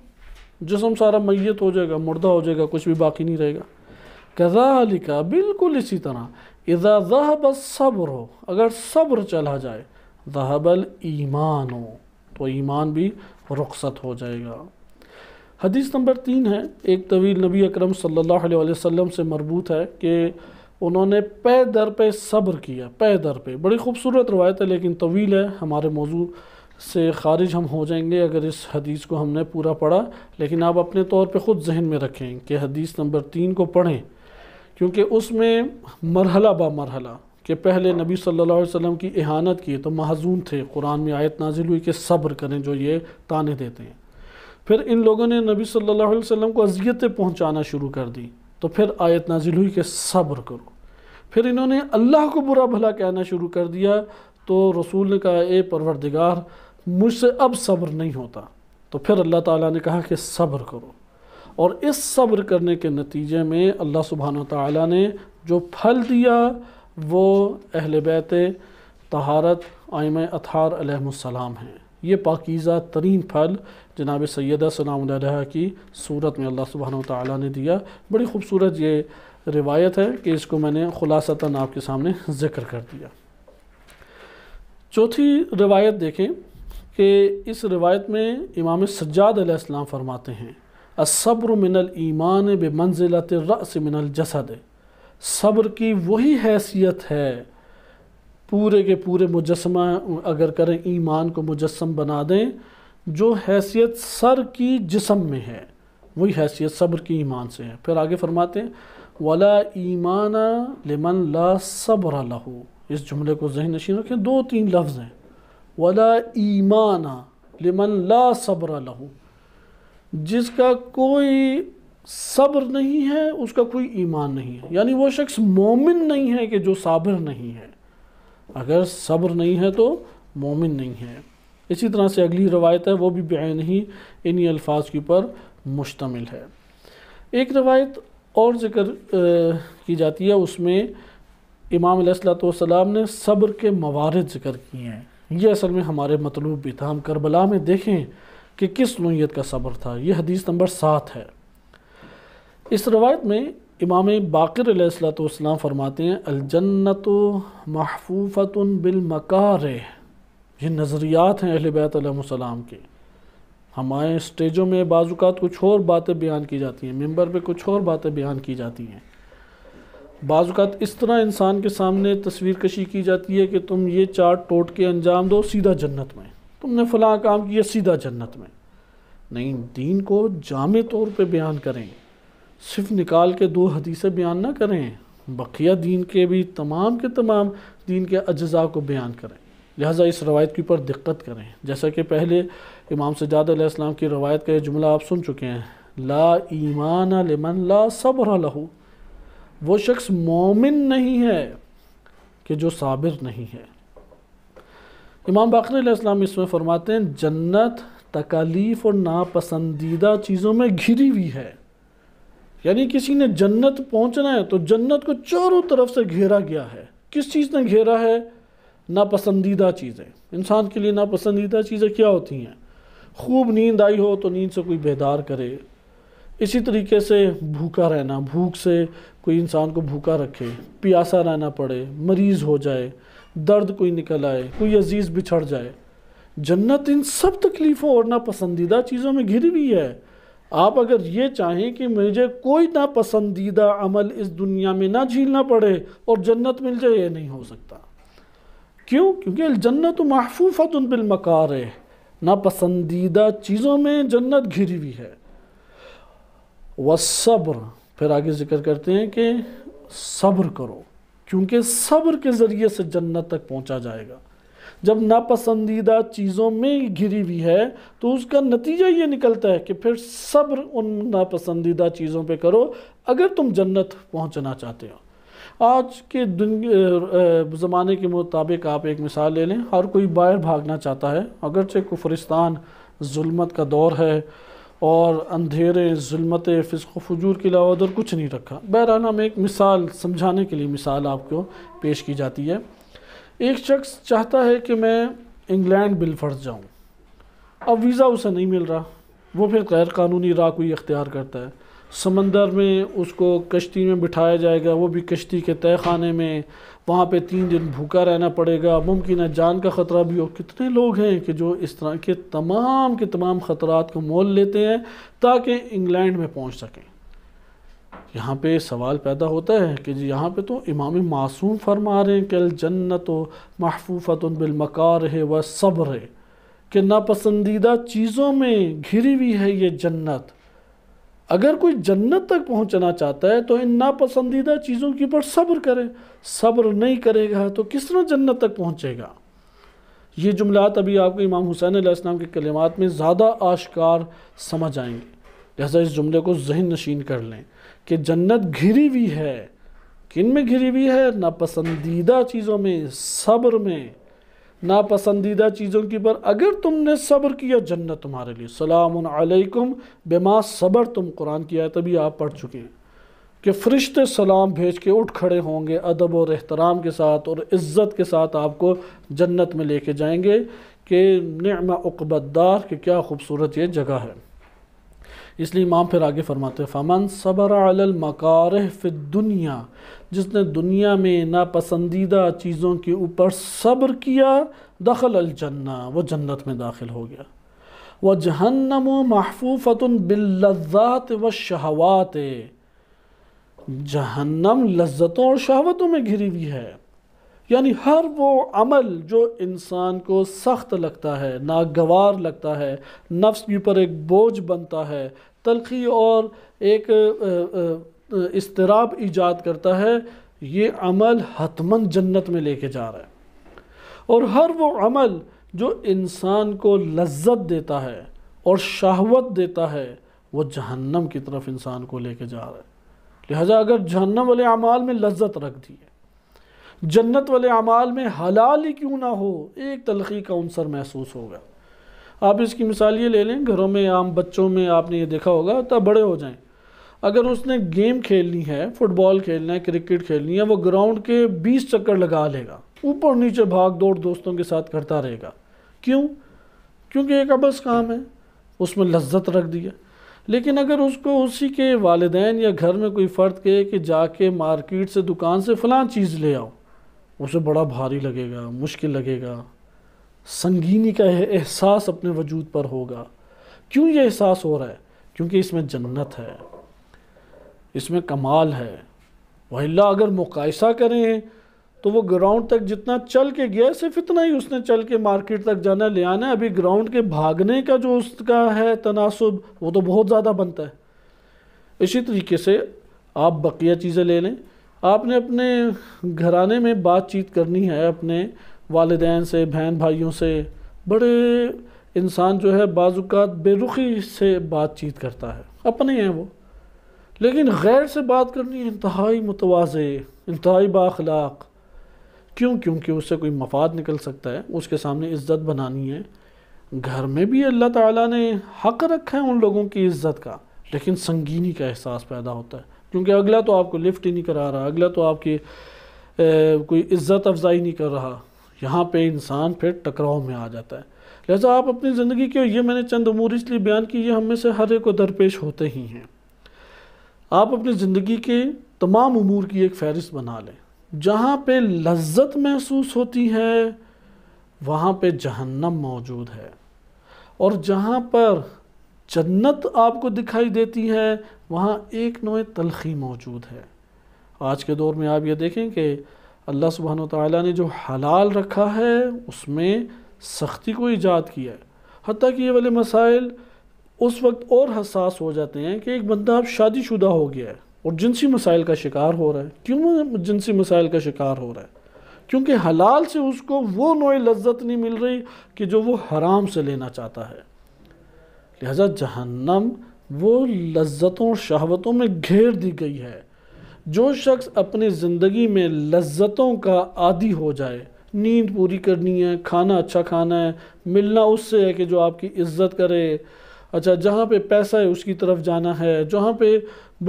जिसम सारा मैत हो जाएगा मुर्दा हो जाएगा कुछ भी बाकी नहीं रहेगा कज़ालिका बिल्कुल इसी तरह इज़ा जहब सब्र हो अगर सब्र चला जाए जहबल ईमान हो तो ईमान भी रुखसत हो जाएगा हदीस नंबर तीन है एक तवील नबी अकरम सल्लल्लाहु अलैहि वसल्लम से मरबूत है कि उन्होंने पै दर पे सब्र किया पै दर पे बड़ी खूबसूरत रवायत है लेकिन तवील है हमारे मौजू से खारिज हम हो जाएंगे अगर इस हदीस को हमने पूरा पढ़ा लेकिन आप अपने तौर पे ख़ुद जहन में रखें कि हदीस नंबर तीन को पढ़ें क्योंकि उसमें मरहला बा मरहला के पहले नबी सल्लल्लाहु अलैहि वसल्लम की एहानत की तो महजूम थे कुरान में आयत नाजिल हुई कि सब्र करें जो ये ताने देते हैं फिर इन लोगों ने नबी सल्लल्लाहु अलैहि वसल्लम को अजियतें पहुंचाना शुरू कर दी तो फिर आयत नाजिल हुई कि सब्र करो फिर इन्होंने अल्लाह को बुरा भला कहना शुरू कर दिया तो रसूल ने कहा ए परवरदिगार मुझसे अब सब्र नहीं होता तो फिर अल्लाह ताला ने कहा कि सब्र करो और इस सब्र करने के नतीजे में अल्लाह सुबहान ताली ने जो फल दिया वो अहल बैत तहारत आयम अथारसलाम हैं ये पाकिज़ा तरीन फल जनाब सैदा सलाम की सूरत में अल्लाह सुबहान ताली ने दिया बड़ी खूबसूरत ये रिवायत है कि इसको मैंने खुलासता आपके सामने ज़िक्र कर दिया चौथी रिवायत देखें कि इस रिवायत में इमाम सज्जाद फरमाते हैं असब्र मिनल ईमान बे मंजिलत रस मिनल जसद सब्र की वही हैसियत है पूरे के पूरे मुजस्मा अगर करें ईमान को मुजस्म बना दें जो हैसियत सर की जिसम में है वही हैसियत सब्र की ईमान से है फिर आगे फरमाते हैं वाला ईमान लेमन ला सब्र लहू इस जुमले को जहन नशीन रखें दो तीन लफ्ज़ हैं वाला ईमान लेमन ला सब्र लहू जिसका कोई सब्र नहीं है उसका कोई ईमान नहीं है यानी वो शख्स मोमिन नहीं है कि जो साबिर नहीं है अगर सब्र नहीं है तो मोमिन नहीं है इसी तरह से अगली रवायत है वो भी बेन ही इन्हीं अल्फाज के ऊपर मुश्तमिल है एक रवायत और ज़िक्र की जाती है उसमें इमाम सलाम ने सब्र के मवारद ज़िक्र किए हैं ये असल में हमारे मतलूब भी था हम करबला में देखें कि किस नोयत का सब्र था यह हदीस नंबर सात है इस रवायत में इमाम बाकर सलाम फरमाते हैं अलजन्नत महफूफत बिलमकार ये नज़रियात हैं अहल बैतम के हमारे स्टेजों में बाज़ात कुछ और बातें बयान की जाती हैं मेंबर पे कुछ और बातें बयान की जाती हैं बाज़ात इस तरह इंसान के सामने तस्वीर कशी की जाती है कि तुम ये चार्ट टोट के अंजाम दो सीधा जन्नत में तुमने फ़लाँ काम किया सीधा जन्नत में नहीं दीन को जाम तौर पे बयान करें सिर्फ निकाल के दो हदीसें बयान ना करें बकिया दीन के भी तमाम के तमाम दीन के अज्जा को बयान करें लिहाजा इस रवायत के ऊपर दिक्कत करें जैसा कि पहले इमाम सजाद की रवायत का जुमला आप सुन चुके हैं ला ईमान लमन ला सब्र लहू वो शख्स मोमिन नहीं है कि जो साबिर नहीं है इमाम बकर इसमें फरमाते हैं जन्नत तकालीफ और नापसंदीदा चीज़ों में घिरी हुई है यानी किसी ने जन्नत पहुंचना है तो जन्नत को चारों तरफ से घेरा गया है किस चीज़ ने घेरा है नापसंदीदा चीज़ें इंसान के लिए नापसंदीदा चीज़ें क्या होती हैं खूब नींद आई हो तो नींद से कोई बेदार करे इसी तरीके से भूखा रहना भूख से कोई इंसान को भूखा रखे प्यासा रहना पड़े मरीज़ हो जाए दर्द कोई निकल आए कोई अजीज़ बिछड़ जाए जन्नत इन सब तकलीफ़ों और नापसंदीदा चीज़ों में घिरी हुई है आप अगर ये चाहें कि मुझे कोई नापसंदीदा अमल इस दुनिया में ना झीलना पड़े और जन्नत मिल जाए ये नहीं हो सकता क्यों क्योंकि जन्नत महफूफत उन बिलमकार है नापसंदीदा चीज़ों में जन्नत घिरी हुई है सब्र फिर आगे ज़िक्र करते हैं कि सब्र करो क्योंकि सब्र के ज़रिए से जन्नत तक पहुंचा जाएगा जब नापसंदीदा चीज़ों में घिरी हुई है तो उसका नतीजा ये निकलता है कि फिर सब्र उन नापसंदीदा चीज़ों पे करो अगर तुम जन्नत पहुंचना चाहते हो आज के ज़माने के मुताबिक आप एक मिसाल ले लें हर कोई बाहर भागना चाहता है अगरचे कुफरिस्तान जुल्मत का दौर है और अंधेरे जुलमत फ़िसको फजूर के अलावा उधर कुछ नहीं रखा बहरहाल हम एक मिसाल समझाने के लिए मिसाल आपको पेश की जाती है एक शख्स चाहता है कि मैं इंग्लैंड बिलफर्ज जाऊँ अब वीज़ा उसे नहीं मिल रहा वो फिर गैर कानूनी राह कोई इख्तियार करता है समंदर में उसको कश्ती में बिठाया जाएगा वो भी कश्ती के तय खाने में वहाँ पे तीन दिन भूखा रहना पड़ेगा मुमकिन है जान का ख़तरा भी हो कितने लोग हैं कि जो इस तरह के तमाम के तमाम ख़तरात को मोल लेते हैं ताकि इंग्लैंड में पहुँच सकें यहाँ पे सवाल पैदा होता है कि जी यहाँ पे तो इमाम मासूम फरमा रहे हैं कि जन्नत महफूफत बिलमकार है व सब्र है कि नापसंदीदा चीज़ों में घिरी हुई है ये जन्नत अगर कोई जन्नत तक पहुंचना चाहता है तो इन नापसंदीदा चीज़ों के ऊपर सब्र करें सब्र नहीं करेगा तो किस तरह जन्नत तक पहुंचेगा ये जुमलात अभी आपको इमाम हुसैन आसमाम के कलिमात में ज़्यादा आशकार समझ आएंगे लिहाजा इस जुमले को जहन नशीन कर लें कि जन्नत घिरी हुई है किन में घिरी हुई है नापसंदीदा चीज़ों में सब्र में नापसंदीदा चीज़ों की पर अगर तुमने सब्र किया जन्नत तुम्हारे लिए सलामकुम बेमा सब्र तुम कुरान की आयत भी आप पढ़ चुके हैं कि फ़रिश्ते सलाम भेज के उठ खड़े होंगे अदब और एहतराम के साथ और इज़्ज़त के साथ आपको जन्नत में लेके जाएंगे कि नमा उकबदार कि क्या खूबसूरत ये जगह है इसलिए इमाम फिर आगे फरमाते फमन सबर अलमकार दुनिया जिसने दुनिया में नापसंदीदा चीज़ों के ऊपर सब्र किया दखल अलजन्ना वह जन्नत में दाखिल हो गया व जहन्नम महफूफ़त बिल्लत व शहवात जहन्नम लज्जतों और शहवतों में घिरी हुई है यानी हर वो अमल जो इंसान को सख्त लगता है नागवार लगता है नफ्स के ऊपर एक बोझ बनता है तलखी और एक इसतराब ईजाद करता है ये अमल हतमन जन्नत में लेके जा रहा है और हर वो अमल जो इंसान को लज्जत देता है और शहवत देता है वो जहन्नम की तरफ इंसान को लेके जा रहा है लिहाजा अगर जहन्नम वाले अमाल में लज्जत रख दी जन्नत वाले अमाल में हलाल ही क्यों ना हो एक तलखी का अनसर महसूस होगा आप इसकी मिसाल ये ले लें घरों में आम बच्चों में आपने ये देखा होगा तब बड़े हो जाएं अगर उसने गेम खेलनी है फुटबॉल खेलना है क्रिकेट खेलनी है वो ग्राउंड के बीस चक्कर लगा लेगा ऊपर नीचे भाग दौड़ दोस्तों के साथ करता रहेगा क्यों क्योंकि एक अबस काम है उसमें लज्जत रख दी है लेकिन अगर उसको उसी के वालदेन या घर में कोई फ़र्द कहे कि जाके मार्केट से दुकान से फलां चीज़ ले आओ उसे बड़ा भारी लगेगा मुश्किल लगेगा संगीनी का यह एहसास अपने वजूद पर होगा क्यों ये एहसास हो रहा है क्योंकि इसमें जन्नत है इसमें कमाल है वहीला अगर मुकायसा करें तो वो ग्राउंड तक जितना चल के गया सिर्फ इतना ही उसने चल के मार्केट तक जाना ले आना अभी ग्राउंड के भागने का जो उसका है तनासब वो तो बहुत ज़्यादा बनता है इसी तरीके से आप बकिया चीज़ें ले लें आपने अपने घराने में बातचीत करनी है अपने वालदेन से बहन भाइयों से बड़े इंसान जो है बाजुकात बेरुखी से बातचीत करता है अपने हैं वो लेकिन गैर से बात करनी इंतहाई मुतवाज़ इंतहाई बाखलाक क्यों क्योंकि उससे कोई मफाद निकल सकता है उसके सामने इज़्ज़त बनानी है घर में भी अल्लाह ताला ने हक रखा है उन लोगों की इज़्ज़त का लेकिन संगीनी का एहसास पैदा होता है क्योंकि अगला तो आपको लिफ्ट ही नहीं करा रहा अगला तो आपकी ए, कोई इज़्ज़त अफजाई नहीं कर रहा यहाँ पे इंसान फिर टकराव में आ जाता है लिहाजा आप अपनी ज़िंदगी के ये मैंने चंद अमूर इसलिए बयान की ये हमें से हर एक को दरपेश होते ही हैं आप अपनी ज़िंदगी के तमाम अमूर की एक फहरिस्त बना लें जहाँ पे लज्जत महसूस होती है वहाँ पे जहन्नम मौजूद है और जहाँ पर जन्नत आपको दिखाई देती है वहाँ एक नोए तलखी मौजूद है आज के दौर में आप ये देखें कि अल्लाह सुबहान तला ने जो हलाल रखा है उसमें सख्ती को ईजाद किया है हती कि ये वाले मसाइल उस वक्त और हसास हो जाते हैं कि एक बंदा अब शादी शुदा हो गया है और जिनसी मसाइल का शिकार हो रहा है क्यों जिनसी मसाइल का शिकार हो रहा है क्योंकि हलाल से उसको वो नोए लज्जत नहीं मिल रही कि जो वो हराम से लेना चाहता है लिहाजा जहन्नम वो लज्जतों शहावतों में घेर दी गई है जो शख्स अपनी ज़िंदगी में लज्जतों का आदि हो जाए नींद पूरी करनी है खाना अच्छा खाना है मिलना उससे है कि जो आपकी इज्जत करे अच्छा जहाँ पे पैसा है उसकी तरफ जाना है जहाँ पे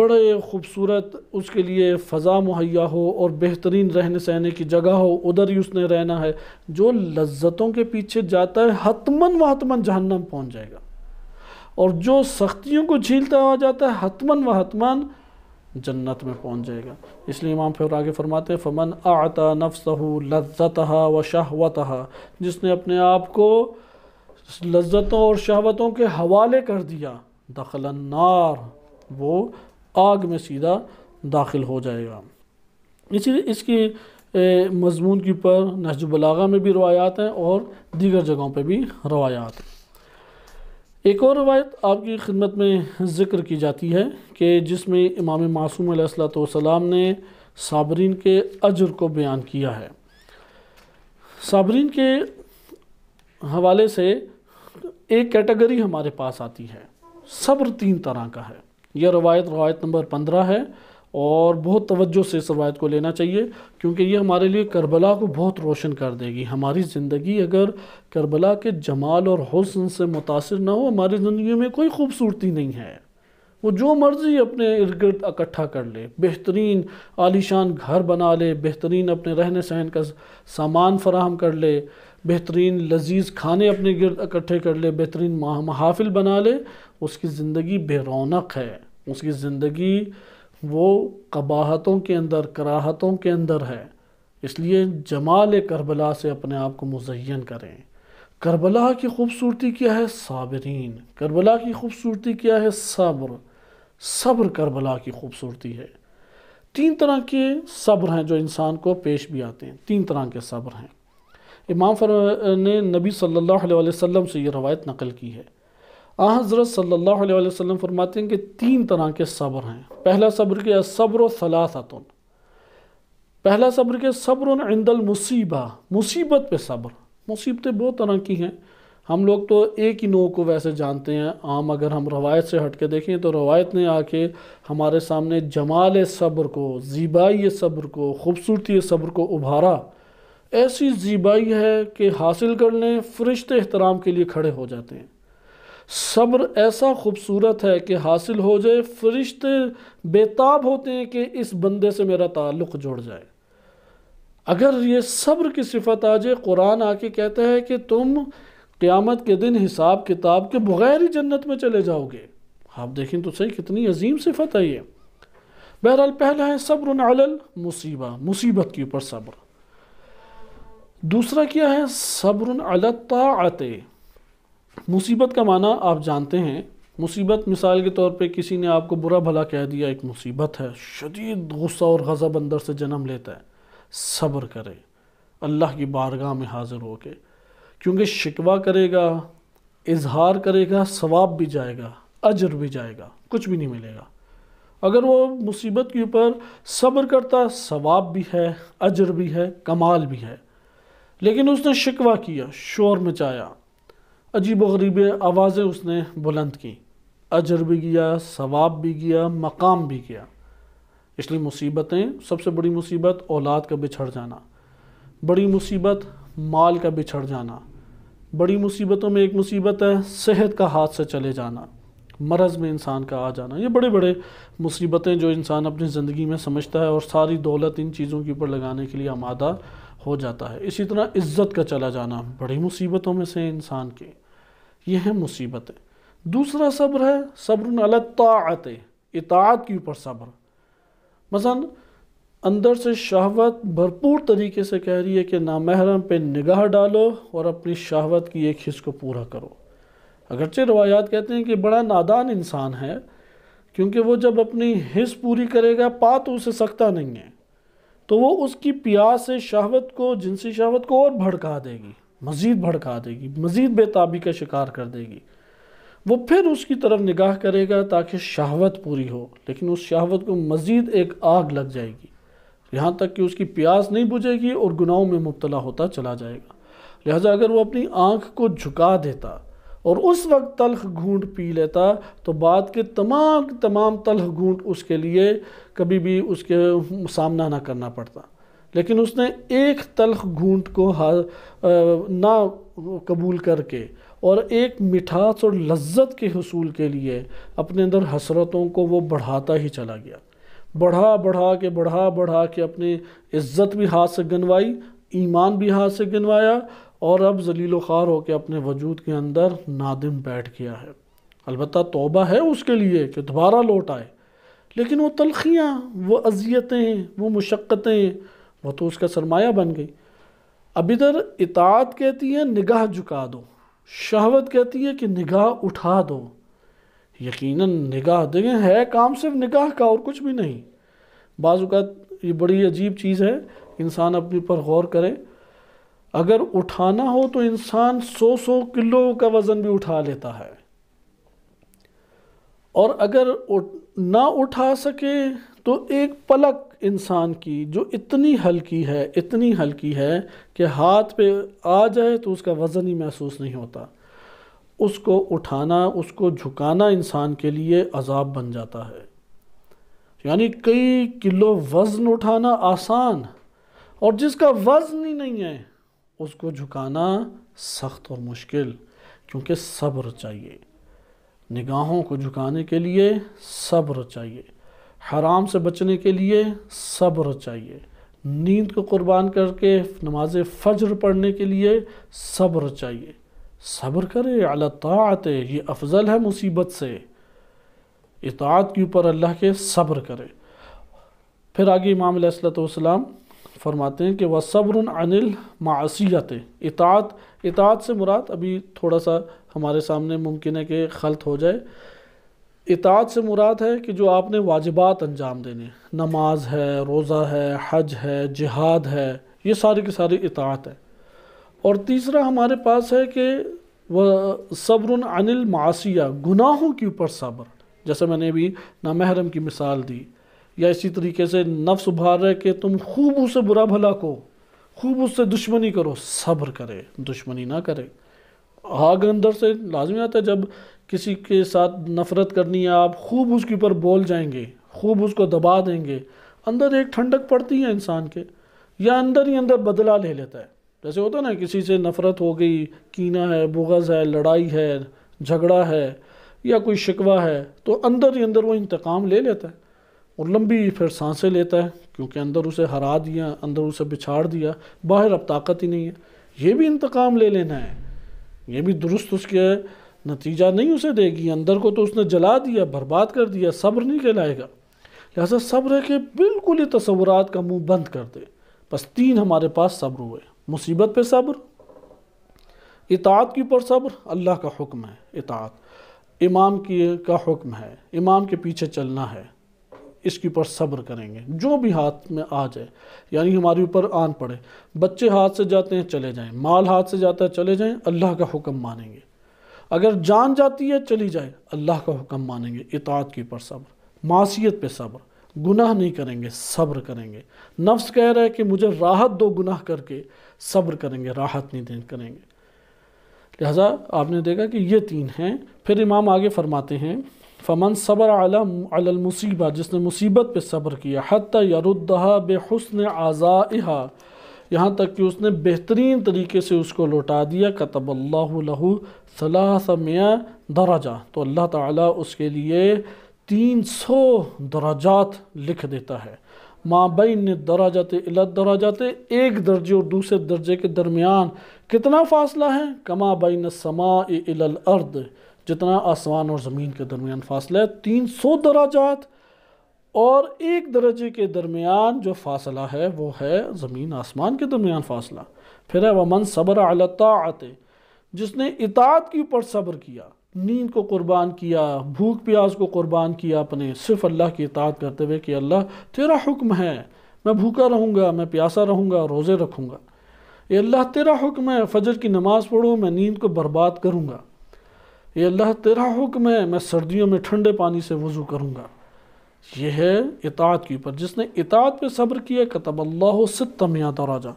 बड़े खूबसूरत उसके लिए फ़ज़ा मुहैया हो और बेहतरीन रहने सहने की जगह हो उधर ही उसने रहना है जो लज्जतों के पीछे जाता है हतमन व हतमन जहन्नम पहुँच जाएगा और जो सख्तियों को झीलता हुआ जाता है हतमन व हतमन जन्नत में पहुंच जाएगा इसलिए इमाम फिर आगे फरमाते फ़मन आता हो लज्जत व शहवत जिसने अपने आप को लज्जतों और शहवतों के हवाले कर दिया दखल नार वो आग में सीधा दाखिल हो जाएगा इसी इसकी मजमून की पर नजबलागा में भी रवायात हैं और दीगर जगहों पर भी रवायात हैं एक और रवायत आपकी खिदमत में ज़िक्र की जाती है कि जिसमें इमाम मासूम सलाम ने साबरीन के अजर को बयान किया है साबरीन के हवाले से एक कैटेगरी हमारे पास आती है सब्र तीन तरह का है यह रवायत रवायत नंबर पंद्रह है और बहुत तवज्जो से इस रवायत को लेना चाहिए क्योंकि ये हमारे लिए करबला को बहुत रोशन कर देगी हमारी ज़िंदगी अगर करबला के जमाल और हसन से मुतासर ना हो हमारी ज़िंदगी में कोई खूबसूरती नहीं है वो जो मर्ज़ी अपने इर्द गिर्द इकट्ठा कर ले बेहतरीन आलीशान घर बना ले बेहतरीन अपने रहने सहन का सामान फराहम कर ले बेहतरीन लजीज खाने अपने गिरद इकट्ठे कर ले बेहतरीन महाफिल बना ले उसकी ज़िंदगी बेरौनक है उसकी ज़िंदगी वो कबाहतों के अंदर कराहतों के अंदर है इसलिए जमाल करबला से अपने आप को मुजैन करें करबला की खूबसूरती क्या है साबरीन करबला की खूबसूरती क्या है सब्र सब्र करबला की खूबसूरती है तीन तरह के सब्र हैं जो इंसान को पेश भी आते हैं तीन तरह के सब्र हैं इमाम फर ने नबी सल्लल्लाहु अलैहि वसल्लम से ये रवायत नकल की है हज़रत अलैहि वसल्लम फरमाते हैं कि तीन तरह के सब्र हैं पहला सब्र के सब्र सलासतन पहला सब्र के सब्र इंदल मुसीबा मुसीबत पे सब्र मुसीबतें बहुत तरह की हैं हम लोग तो एक ही नौ को वैसे जानते हैं आम अगर हम रवायत से हट के देखें तो रवायत ने आके हमारे सामने जमाल सब्र को ज़ीबाई सब्र को ख़ूबसूरती सब्र को उभारा ऐसी ज़ीबाई है कि हासिल कर लें फरिश्ते एहतराम के लिए खड़े हो जाते हैं सब्र ऐसा खूबसूरत है कि हासिल हो जाए फरिश्ते बेताब होते हैं कि इस बंदे से मेरा ताल्लुक़ जुड़ जाए अगर ये सब्र की सिफत आ जाए कुरान आके कहता है कि तुम क़्यामत के दिन हिसाब किताब के बग़ैर ही जन्नत में चले जाओगे आप देखें तो सही कितनी अजीम सिफत है ये बहरहाल पहला है सब्र अलल मुसीबा मुसीबत के ऊपर सब्र दूसरा क्या है सब्र अलत आते मुसीबत का माना आप जानते हैं मुसीबत मिसाल के तौर पे किसी ने आपको बुरा भला कह दिया एक मुसीबत है शदीद गुस्सा और गज़ब अंदर से जन्म लेता है सब्र करें अल्लाह की बारगाह में हाज़िर हो के क्योंकि शिकवा करेगा इजहार करेगा सवाब भी जाएगा अजर भी जाएगा कुछ भी नहीं मिलेगा अगर वो मुसीबत के ऊपर सब्र करता सवाब भी है अजर भी है कमाल भी है लेकिन उसने शिकवा किया शोर मचाया अजीब गरीब आवाज़ें उसने बुलंद की अजर भी गया सवाब भी गया मकाम भी गया इसलिए मुसीबतें सबसे बड़ी मुसीबत औलाद का बिछड़ जाना बड़ी मुसीबत माल का बिछड़ जाना बड़ी मुसीबतों में एक मुसीबत है सेहत का हाथ से चले जाना मरज़ में इंसान का आ जाना ये बड़े बड़े मुसीबतें जो इंसान अपनी ज़िंदगी में समझता है और सारी दौलत इन चीज़ों के ऊपर लगाने के लिए आमादा हो जाता है इसी तरह इज़्ज़त का चला जाना बड़ी मुसीबतों में से इंसान की ये हैं मुसीबतें दूसरा सब्र है सब्र अलत इतात के ऊपर सब्र मसा अंदर से शहवत भरपूर तरीके से कह रही है कि नामहरम पे निगाह डालो और अपनी शहवत की एक हिस्स को पूरा करो अगरचे रवायात कहते हैं कि बड़ा नादान इंसान है क्योंकि वो जब अपनी हिस्स पूरी करेगा पा तो उसे सकता नहीं है तो वो उसकी प्यास से शहवत को जिनसी शहवत को और भड़का देगी मज़ीद भड़का देगी मज़ीद बेताबी का शिकार कर देगी वो फिर उसकी तरफ निगाह करेगा ताकि शहावत पूरी हो लेकिन उस शहावत को मज़ीद एक आग लग जाएगी यहाँ तक कि उसकी प्यास नहीं बुझेगी और गुनाहों में मुबतला होता चला जाएगा लिहाजा अगर वो अपनी आँख को झुका देता और उस वक्त तलख घूंट पी लेता तो बाद के तमाम तमाम तलख घूंट उसके लिए कभी भी उसके सामना ना करना पड़ता लेकिन उसने एक तलख घूंट को आ, ना कबूल करके और एक मिठास और लज्जत के हसूल के लिए अपने अंदर हसरतों को वो बढ़ाता ही चला गया बढ़ा बढ़ा के बढ़ा बढ़ा के अपनी इज़्ज़त भी हाथ से गनवाई ईमान भी हाथ से गनवाया और अब जलील ख़ार होकर अपने वजूद के अंदर नादिम बैठ गया है अलबत् तोबा है उसके लिए कि दोबारा लौट आए लेकिन वो तलखियाँ वो अजियतें वो मशक्क़तें वो तो उसका सरमाया बन गई अब इधर इतात कहती है निगाह झुका दो शहवत कहती है कि निगाह उठा दो यकीनन निगाह देखें है काम सिर्फ निगाह का और कुछ भी नहीं बाजूकात ये बड़ी अजीब चीज़ है इंसान अपने पर गौर करे अगर उठाना हो तो इंसान सौ सौ किलो का वज़न भी उठा लेता है और अगर ना उठा सके तो एक पलक इंसान की जो इतनी हल्की है इतनी हल्की है कि हाथ पे आ जाए तो उसका वज़न ही महसूस नहीं होता उसको उठाना उसको झुकाना इंसान के लिए अजाब बन जाता है यानी कई किलो वज़न उठाना आसान और जिसका वज़न ही नहीं है उसको झुकाना सख्त और मुश्किल क्योंकि सब्र चाहिए निगाहों को झुकाने के लिए सब्र चाहिए हराम से बचने के लिए सब्र चाहिए नींद को कुर्बान करके नमाज फ़जर पढ़ने के लिए सब्र चाहिए सब्र करे अलात ये अफजल है मुसीबत से इतात के ऊपर अल्लाह के सब्र करे फिर आगे इमाम सलाम फरमाते हैं कि वह सब्र अनिल मासीत इतात इतात से मुराद अभी थोड़ा सा हमारे सामने मुमकिन है कि खलत हो जाए इतात से मुराद है कि जो आपने वाजिबात अंजाम देने नमाज है रोज़ा है हज है जिहाद है ये सारी की सारी इतात है और तीसरा हमारे पास है कि वह सब्र अनिल मासिया गुनाहों के ऊपर सब्र जैसे मैंने अभी नामहरम की मिसाल दी या इसी तरीके से नफ्स उभार है कि तुम खूब उसे बुरा भला को खूब उससे दुश्मनी करो सब्र करे दुश्मनी ना करे आग अंदर से लाजमी आता है जब किसी के साथ नफ़रत करनी है आप खूब उसके ऊपर बोल जाएंगे खूब उसको दबा देंगे अंदर एक ठंडक पड़ती है इंसान के या अंदर ही अंदर बदला ले लेता है जैसे होता है ना किसी से नफ़रत हो गई कीना है बुगज़ है लड़ाई है झगड़ा है या कोई शिकवा है तो अंदर ही अंदर वो इंतकाम ले लेता है और लंबी फिर सांसें लेता है क्योंकि अंदर उसे हरा दिया अंदर उसे बिछाड़ दिया बाहर अब ताकत ही नहीं है ये भी इंतकाम ले लेना है ये भी दुरुस्त उसके नतीजा नहीं उसे देगी अंदर को तो उसने जला दिया बर्बाद कर दिया सब्र नहीं कहलाएगा लिहाजा सब्र है कि बिल्कुल ही तस्वुरात का मुंह बंद कर दे बस तीन हमारे पास सब्र हुए मुसीबत पे सब्र इतात के ऊपर सब्र अल्लाह का हुक्म है इतात इमाम की का हुक्म है इमाम के पीछे चलना है इसके ऊपर सब्र करेंगे जो भी हाथ में आ जाए यानी हमारे ऊपर आन पड़े बच्चे हाथ से जाते हैं चले जाएं माल हाथ से जाता है चले जाएं अल्लाह का हुक्म मानेंगे अगर जान जाती है चली जाए अल्लाह का हुक्म मानेंगे इतात की ऊपर सब्र मासीत पे सब्र गुनाह नहीं करेंगे सब्र करेंगे नफ्स कह रहा है कि मुझे राहत दो गुनाह करके सब्र करेंगे राहत नहीं दे करेंगे लिहाजा आपने देखा कि ये तीन हैं फिर इमाम आगे फरमाते हैं फमन सबर अलमसीबा जिसने मुसीबत पे सब्र किया हती यरुद्दहा बेहसन आज़ा यहाँ तक कि उसने बेहतरीन तरीके से उसको लौटा दिया कतबल्लाहू सलासमिया दराजा तो अल्लाह ताला उसके लिए तीन सौ दराजात लिख देता है माबिन दरा जाते एक दर्जे और दूसरे दर्जे के दरमियान कितना फ़ासला है कमा न समा अर्द जितना आसमान और ज़मीन के दरमियान फ़ासला है तीन सौ दराजात और एक दर्जे के दरमियान जो फासला है वो है ज़मीन आसमान के दरमियान फासला फिर है वमन सब्र अलतात जिसने इतात के ऊपर सब्र किया नींद को कुर्बान किया भूख प्यास को कुर्बान किया अपने सिर्फ अल्लाह की इतात करते हुए कि अल्लाह तेरा हुक्म है मैं भूखा रहूँगा मैं प्यासा रहूँगा रोज़े रखूँगा ये अल्लाह तेरा हुक्म है फजर की नमाज़ पढ़ूँ मैं नींद को बर्बाद करूँगा ये अल्लाह तेरा हुक्म है मैं सर्दियों में ठंडे पानी से वज़ू करूँगा यह है इतात के ऊपर जिसने इतात पे सब्र किया कतब अल्लाह सितमिया दराजा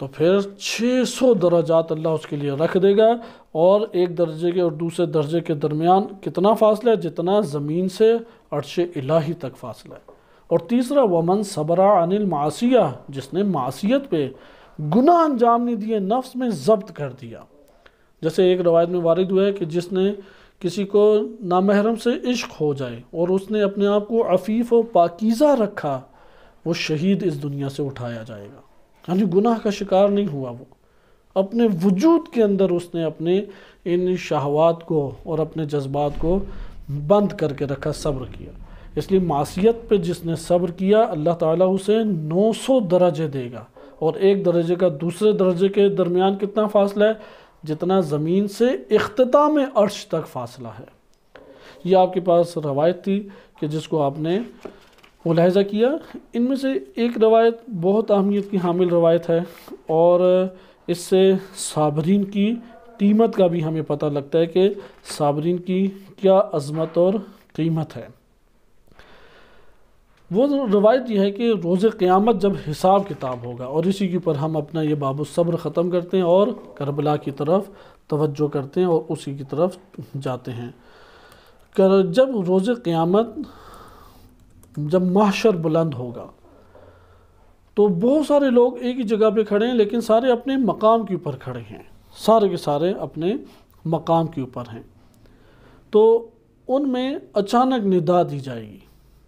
तो फिर 600 दर्जात अल्लाह उसके लिए रख देगा और एक दर्जे के और दूसरे दर्जे के दरमियान कितना फासला है जितना ज़मीन से अरश इलाही तक फासला है और तीसरा वमन सबरा अनिल मासिया जिसने मासीत पे गुना अंजाम नहीं दिए नफ्स में जब्त कर दिया जैसे एक रवायत में वारद हुआ है कि जिसने किसी को नामहरम से इश्क हो जाए और उसने अपने आप को अफीफ और पाकिज़ा रखा वो शहीद इस दुनिया से उठाया जाएगा यानी गुनाह का शिकार नहीं हुआ वो अपने वजूद के अंदर उसने अपने इन शहवात को और अपने जज्बात को बंद करके रखा सब्र किया इसलिए मासीत पे जिसने सब्र किया अल्लाह ताला उसे 900 दर्जे देगा और एक दर्जे का दूसरे दर्जे के दरमियान कितना फासला है जितना ज़मीन से अख्ताम अर्श तक फासला है ये आपके पास रवायत थी कि जिसको आपने मुलाजा किया इनमें से एक रवायत बहुत अहमियत की हामिल रवायत है और इससे साबरीन की कीमत का भी हमें पता लगता है कि साबरीन की क्या अजमत और कीमत है वो रवायत यह है कि रोज़ क़्यामत जब हिसाब किताब होगा और इसी के ऊपर हम अपना ये बाबू सब्र ख़त्म करते हैं और करबला की तरफ तवज्जो करते हैं और उसी की तरफ जाते हैं कर जब रोज़ क़्यामत जब माशर बुलंद होगा तो बहुत सारे लोग एक ही जगह पे खड़े हैं लेकिन सारे अपने मकाम के ऊपर खड़े हैं सारे के सारे अपने मकाम के ऊपर हैं तो उनमें अचानक निदा दी जाएगी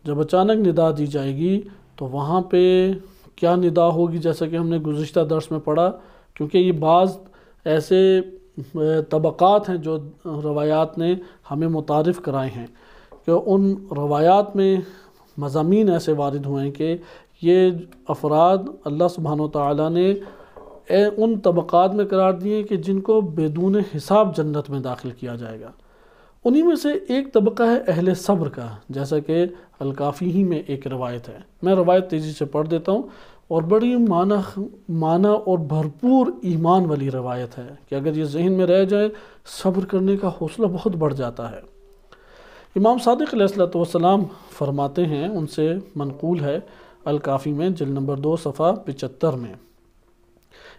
जब अचानक निदा दी जाएगी तो वहाँ पे क्या निदा होगी जैसा कि हमने गुज्त दर्स में पढ़ा क्योंकि ये बाज़ ऐसे तबक़ात हैं जो रवायात ने हमें मुतारफ़ कराए हैं कि उन रवायात में मजामी ऐसे वारद हुए हैं कि ये अफराद अल्लाह सुबहान तला ने उन तबक़ात में करार दिए कि जिनको बेदून हिसाब जन्नत में दाखिल किया जाएगा उन्हीं में से एक तबका है अहल सब्र का जैसा कि अलकाफ़ी ही में एक रवायत है मैं रवायत तेज़ी से पढ़ देता हूँ और बड़ी माना माना और भरपूर ईमान वाली रवायत है कि अगर ये जहन में रह जाए सब्र करने का हौसला बहुत बढ़ जाता है इमाम सदक वसलाम फरमाते हैं उनसे मनकूल है अलकाफ़ी में जिल नंबर दो सफ़ा पिचत्तर में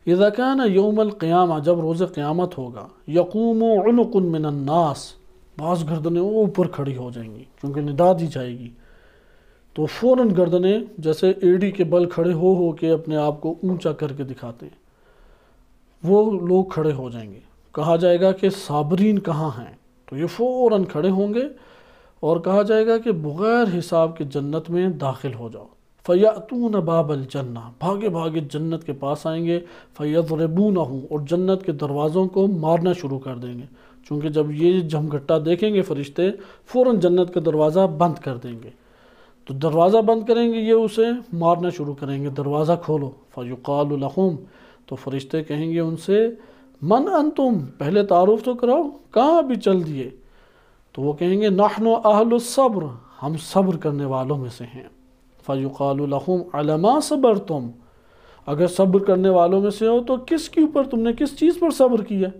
यदाकान योमल क़्यामा जब रोज़ क़्यामत होगा यकूम मिनन्नास बास गर्दनें वो ऊपर खड़ी हो जाएंगी क्योंकि निदा दी जाएगी तो फौरन गर्दनें जैसे एडी के बल खड़े हो हो के अपने आप को ऊंचा करके दिखाते हैं वो लोग खड़े हो जाएंगे कहा जाएगा कि साबरीन कहाँ हैं तो ये फ़ौरन खड़े होंगे और कहा जाएगा कि बग़ैर हिसाब के जन्नत में दाखिल हो जाओ फ़यातून बाबल जन्ना भागे भागे जन्नत के पास आएंगे फ़ैज़रबून और जन्नत के दरवाज़ों को मारना शुरू कर देंगे चूँकि जब ये जमघट्टा देखेंगे फरिश्ते फ़ौर जन्नत का दरवाज़ा बंद कर देंगे तो दरवाज़ा बंद करेंगे ये उसे मारना शुरू करेंगे दरवाज़ा खोलो फ़युकालहूम तो फरिश्ते कहेंगे उनसे मन अन तुम पहले तारुफ तो कराओ कहाँ भी चल दिए तो वो कहेंगे नाहनो आहलब्र हम सब्र करने वालों में से हैं फ़युकालहूम अलमा सब्र तुम अगर सब्र करने वालों में से हो तो किसके ऊपर तुमने किस चीज़ पर सब्र किया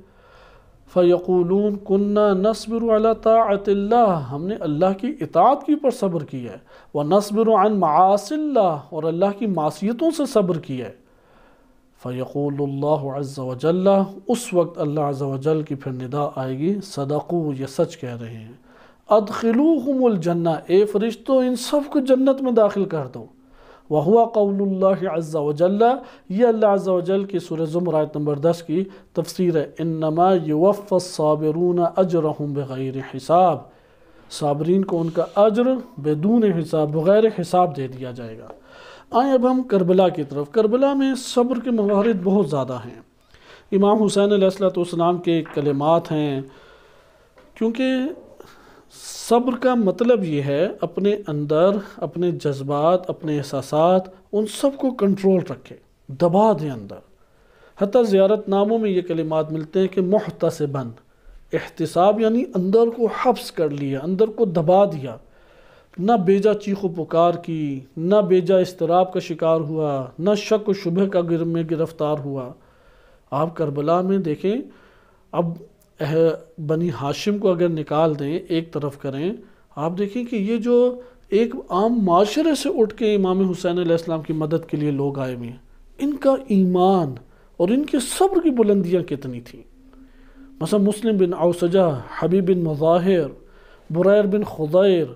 फ़यकूलून कन्ना नसबर तातल्ला हमने अल्लाह की इतात की पर सब्र किया है व नसबर अन मासिल्ला और अल्लाह की मासीतों से सब्र किया है फ़यकूल्लाजल्ला उस वक्त अल्लाह वजल की फिर निदा आएगी सदकू ये सच कह रहे हैं अदखिलूहमुलजन्ना ए फरिश्तों इन सब को जन्नत में दाखिल कर दो वहुआ अजा वजल्ला ये अल्लाह वजल की सूर ज़ुमर आयत नंबर दस की तफसीर है इनमा युवफ़ अजर बग़ैर हिसाब साबरीन को उनका अजर बेदून हिसाब बग़ैर हिसाब दे दिया जाएगा आए अब हम करबला की तरफ करबला में सब्र के मवारद बहुत ज़्यादा हैं इमाम हुसैन सलाम के कलमात हैं क्योंकि सब्र का मतलब ये है अपने अंदर अपने जज्बात अपने एहसास उन सब को कंट्रोल रखें दबा दें अंदर हती ज़्यारत नामों में ये कलिमात मिलते हैं कि बंद एहतसाब यानी अंदर को हफ्स कर लिया अंदर को दबा दिया ना बेजा चीख पुकार की ना बेजा इसतराब का शिकार हुआ ना शक व शुबह का गिर में गिरफ्तार हुआ आप करबला में देखें अब बनी हाशिम को अगर निकाल दें एक तरफ करें आप देखें कि ये जो एक आम माशरे से उठ के इमाम हुसैन आसमाम की मदद के लिए लोग आए हुए हैं इनका ईमान और इनके सब्र की बुलंदियाँ कितनी थी मसा मुस्लिम बिन अवसजा हबीब बिन मज़ाहिर बुरैर बिन खुदैर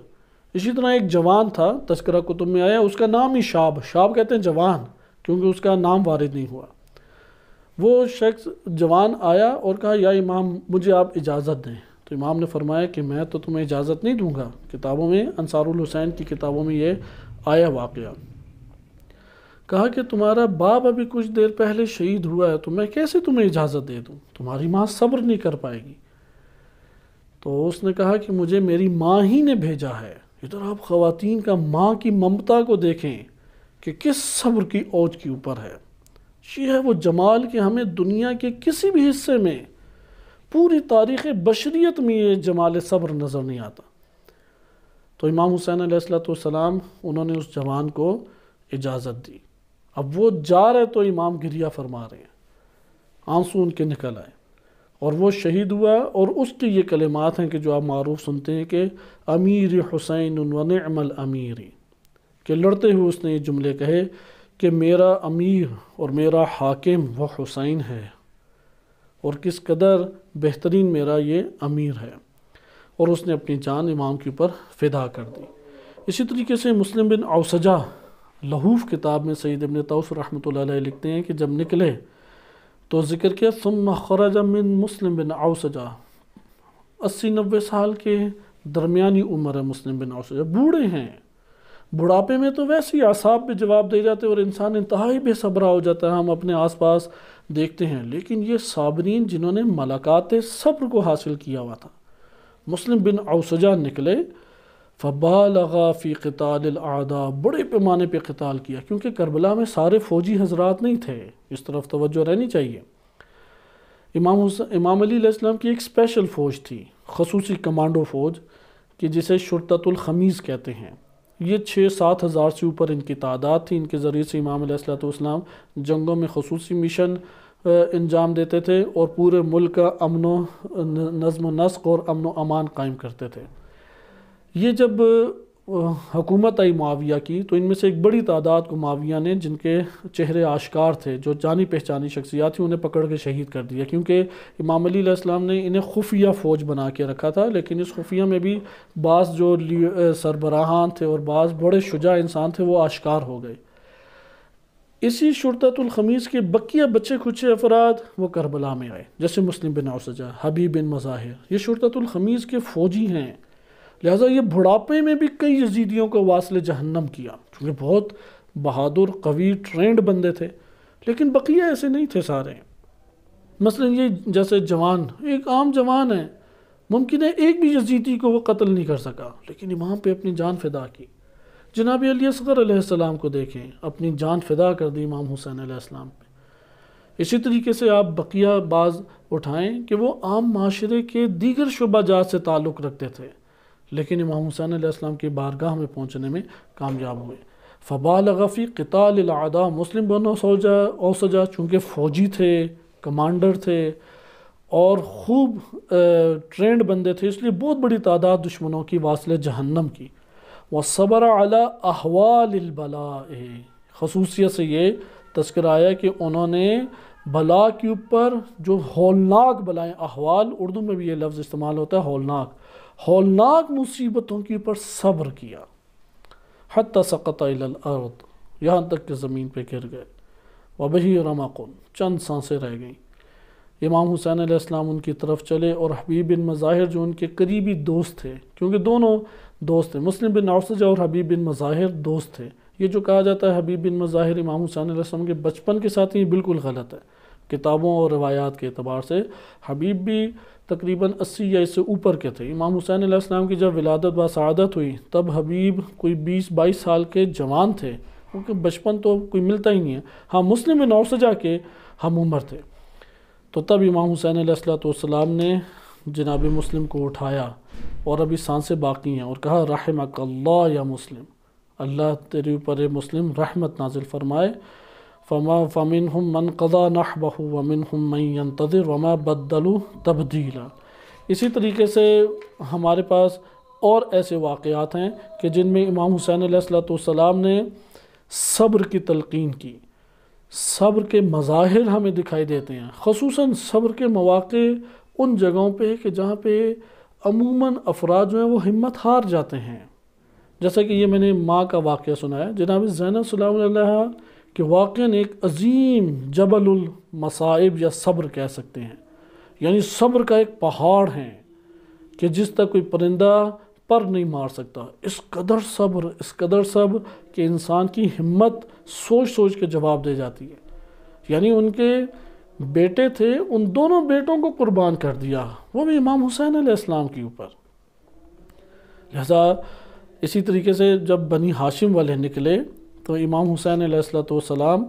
इसी तरह एक जवान था तस्करा कुतुब में आया उसका नाम ही शाब शाब कहते हैं जवान क्योंकि उसका नाम वारिद नहीं हुआ वो शख्स जवान आया और कहा या इमाम मुझे आप इजाज़त दें तो इमाम ने फरमाया कि मैं तो तुम्हें इजाज़त नहीं दूंगा किताबों में अंसारुल हुसैन की किताबों में ये आया वाक़ कहा कि तुम्हारा बाप अभी कुछ देर पहले शहीद हुआ है तो मैं कैसे तुम्हें इजाज़त दे दूँ तुम्हारी माँ सब्र नहीं कर पाएगी तो उसने कहा कि मुझे मेरी माँ ही ने भेजा है इधर आप ख़वातीन का माँ की ममता को देखें कि किस सब्र की ओज के ऊपर है ये है वो जमाल कि हमें दुनिया के किसी भी हिस्से में पूरी तारीख़ बशरीत में ये जमाल सब्र नज़र नहीं आता तो इमाम हुसैन सलाम उन्होंने उस जवान को इजाज़त दी अब वो जा रहे तो इमाम गिरिया फरमा रहे हैं आंसू उनके निकल आए और वो शहीद हुआ और उसके ये कलेमात हैं कि जो आप मरूफ सुनते हैं कि अमीर हुसैन वन अमल अमीरी के लड़ते हुए उसने ये जुमले कहे कि मेरा अमीर और मेरा हाकिम व हुसैन है और किस कदर बेहतरीन मेरा ये अमीर है और उसने अपनी जान इमाम के ऊपर फिदा कर दी इसी तरीके से मुस्लिम बिन अवसजा लहूफ़ किताब में सईद इबन तौस रहमत लिखते हैं कि जब निकले तो ज़िक्र किया सुम खराज मिन मुस्लिम बिन अवसजा अस्सी नबे साल के दरमिया उम्र है मुस्लिम बिन अवसजा बूढ़े हैं बुढ़ापे में तो वैसे ही असाब पे जवाब दे जाते और इंसान इंतहाई बेसबरा हो जाता है हम अपने आस पास देखते हैं लेकिन ये साबरीन जिन्होंने मलाकात सब्र को हासिल किया हुआ था मुस्लिम बिन अवसजा निकले फ़बा लगा कताल आदा बड़े पैमाने पर कताल किया क्योंकि करबला में सारे फ़ौजी हजरात नहीं थे इस तरफ तोज्जो रहनी चाहिए इमाम इमाम अलीसम की एक स्पेशल फ़ौज थी खसूसी कमांडो फ़ौज कि जिसे शुरतुलखमीज़ कहते हैं ये छः सात हज़ार से ऊपर इनकी तादाद थी इनके ज़रिए से इमाम इमाम जंगों में खसूस मिशन अंजाम देते थे और पूरे मुल्क का अमन नज़म नस्क और अमन अमान कायम करते थे ये जब हुकूमत आई माविया की तो इनमें से एक बड़ी तादाद को माविया ने जिनके चेहरे आशकार थे जो जानी पहचानी शख्सियात थी उन्हें पकड़ के शहीद कर दिया क्योंकि इमाम अलीसम ने इन्हें खुफिया फ़ौज बना के रखा था लेकिन इस खुफिया में भी बास जो सरबराहान थे और बास बड़े शुजा इंसान थे वो आशकार हो गए इसी शुरतलखमीज़ के बकिया बच्चे खुचे अफराद वो करबला में आए जैसे मुस्लिम बिन सजा हबीब बिन मज़ाहिर ये शुरतलखमीज़ के फ़ौजी हैं लिहाजा ये बुढ़ापे में भी कई यजीदियों को वासिल जहन्नम किया चूँकि बहुत बहादुर कवि ट्रेंड बंदे थे लेकिन बकिया ऐसे नहीं थे सारे मसलन ये जैसे जवान एक आम जवान है मुमकिन है एक भी यजीदी को वो कत्ल नहीं कर सका लेकिन इमाम पे अपनी जान फिदा की जनाब अली असगर सलाम को देखें अपनी जान फिदा कर दी इमाम हुसैन आसमाम पे इसी तरीके से आप बकिया बाज उठाएँ कि वो आम माशरे के दीगर शुबाजात से ताल्लुक़ रखते थे लेकिन इमाम हुसैन आसमाम की बारगाह में पहुँचने में कामयाब हुए फ़बाल गफ़ी कतालदा मुस्लिम बन और औसजा चूँकि फ़ौजी थे कमांडर थे और खूब ट्रेंड बंदे थे इसलिए बहुत बड़ी तादाद दुश्मनों की वासिल जहन्नम की व सबर अला अहवालबला खसूसियत से ये तस्कर आया कि उन्होंने बला के ऊपर जो होलनाक बलाएँ अहवाल उर्दू में भी ये लफ्ज़ इस्तेमाल होता है होलनाक होलनाक मुसीबतों के ऊपर सब्र किया हत सकत अर्द यहाँ तक कि ज़मीन पर गिर गए वबही रमाकुन चंद सांसें रह गईं इमाम हुसैन आसलम उनकी तरफ चले और हबीब बिन मज़ाहिर जो उनके करीबी दोस्त थे क्योंकि दोनों दोस्त थे मुस्लिम बिन नौसज और हबीब बिन मज़ाहिर दोस्त थे ये जो कहा जाता है हबीब बिन मज़ाहिर इमाम हुसैन आसलम के बचपन के साथ ही बिल्कुल गलत है किताबों और रवायात के अतबार से हबीब भी तकरीबन अस्सी या इससे ऊपर के थे इमाम हुसैन आसमाम की जब विलादत व सदत हुई तब हबीब कोई बीस बाईस साल के जवान थे क्योंकि बचपन तो कोई मिलता ही नहीं है हाँ मुस्लिम में नौसजा के हम उम्र थे तो तब इमाम हुसैन आसलाम ने जनाब मुस्लिम को उठाया और अभी सांसें बाकी हैं और कहा रहमक या मुस्लिम अल्लाह तेरे ऊपर मुस्लिम रहमत नाजिल फरमाए फमा फ़मिन हम मन कदा नाह बहु वमिन हम मन तजर वमा बदलू तब्दीला इसी तरीके से हमारे पास और ऐसे वाक़ात हैं कि जिनमें इमाम हुसैन सलाम ने सब्र की तलकिन की सब्र के मज़ाहिर हमें दिखाई देते हैं खसूस सब्र के मौाक़े उन जगहों पर है कि जहाँ पे अमूमा अफराद जो हैं वो हिम्मत हार जाते हैं जैसा कि ये मैंने माँ का वाक़ सुना है जनाब जैनब कि वाकई एक अजीम जबलमसाइब या सब्र कह सकते हैं यानी सब्र का एक पहाड़ है कि जिस तक कोई परिंदा पर नहीं मार सकता इस कदर सब्र इस कदर सब्र कि इंसान की हिम्मत सोच सोच के जवाब दे जाती है यानी उनके बेटे थे उन दोनों बेटों को कुर्बान कर दिया वो भी इमाम हुसैन आसलाम के ऊपर लिहाजा इसी तरीके से जब बनी हाशिम वाले निकले तो इमाम हुसैन सलाम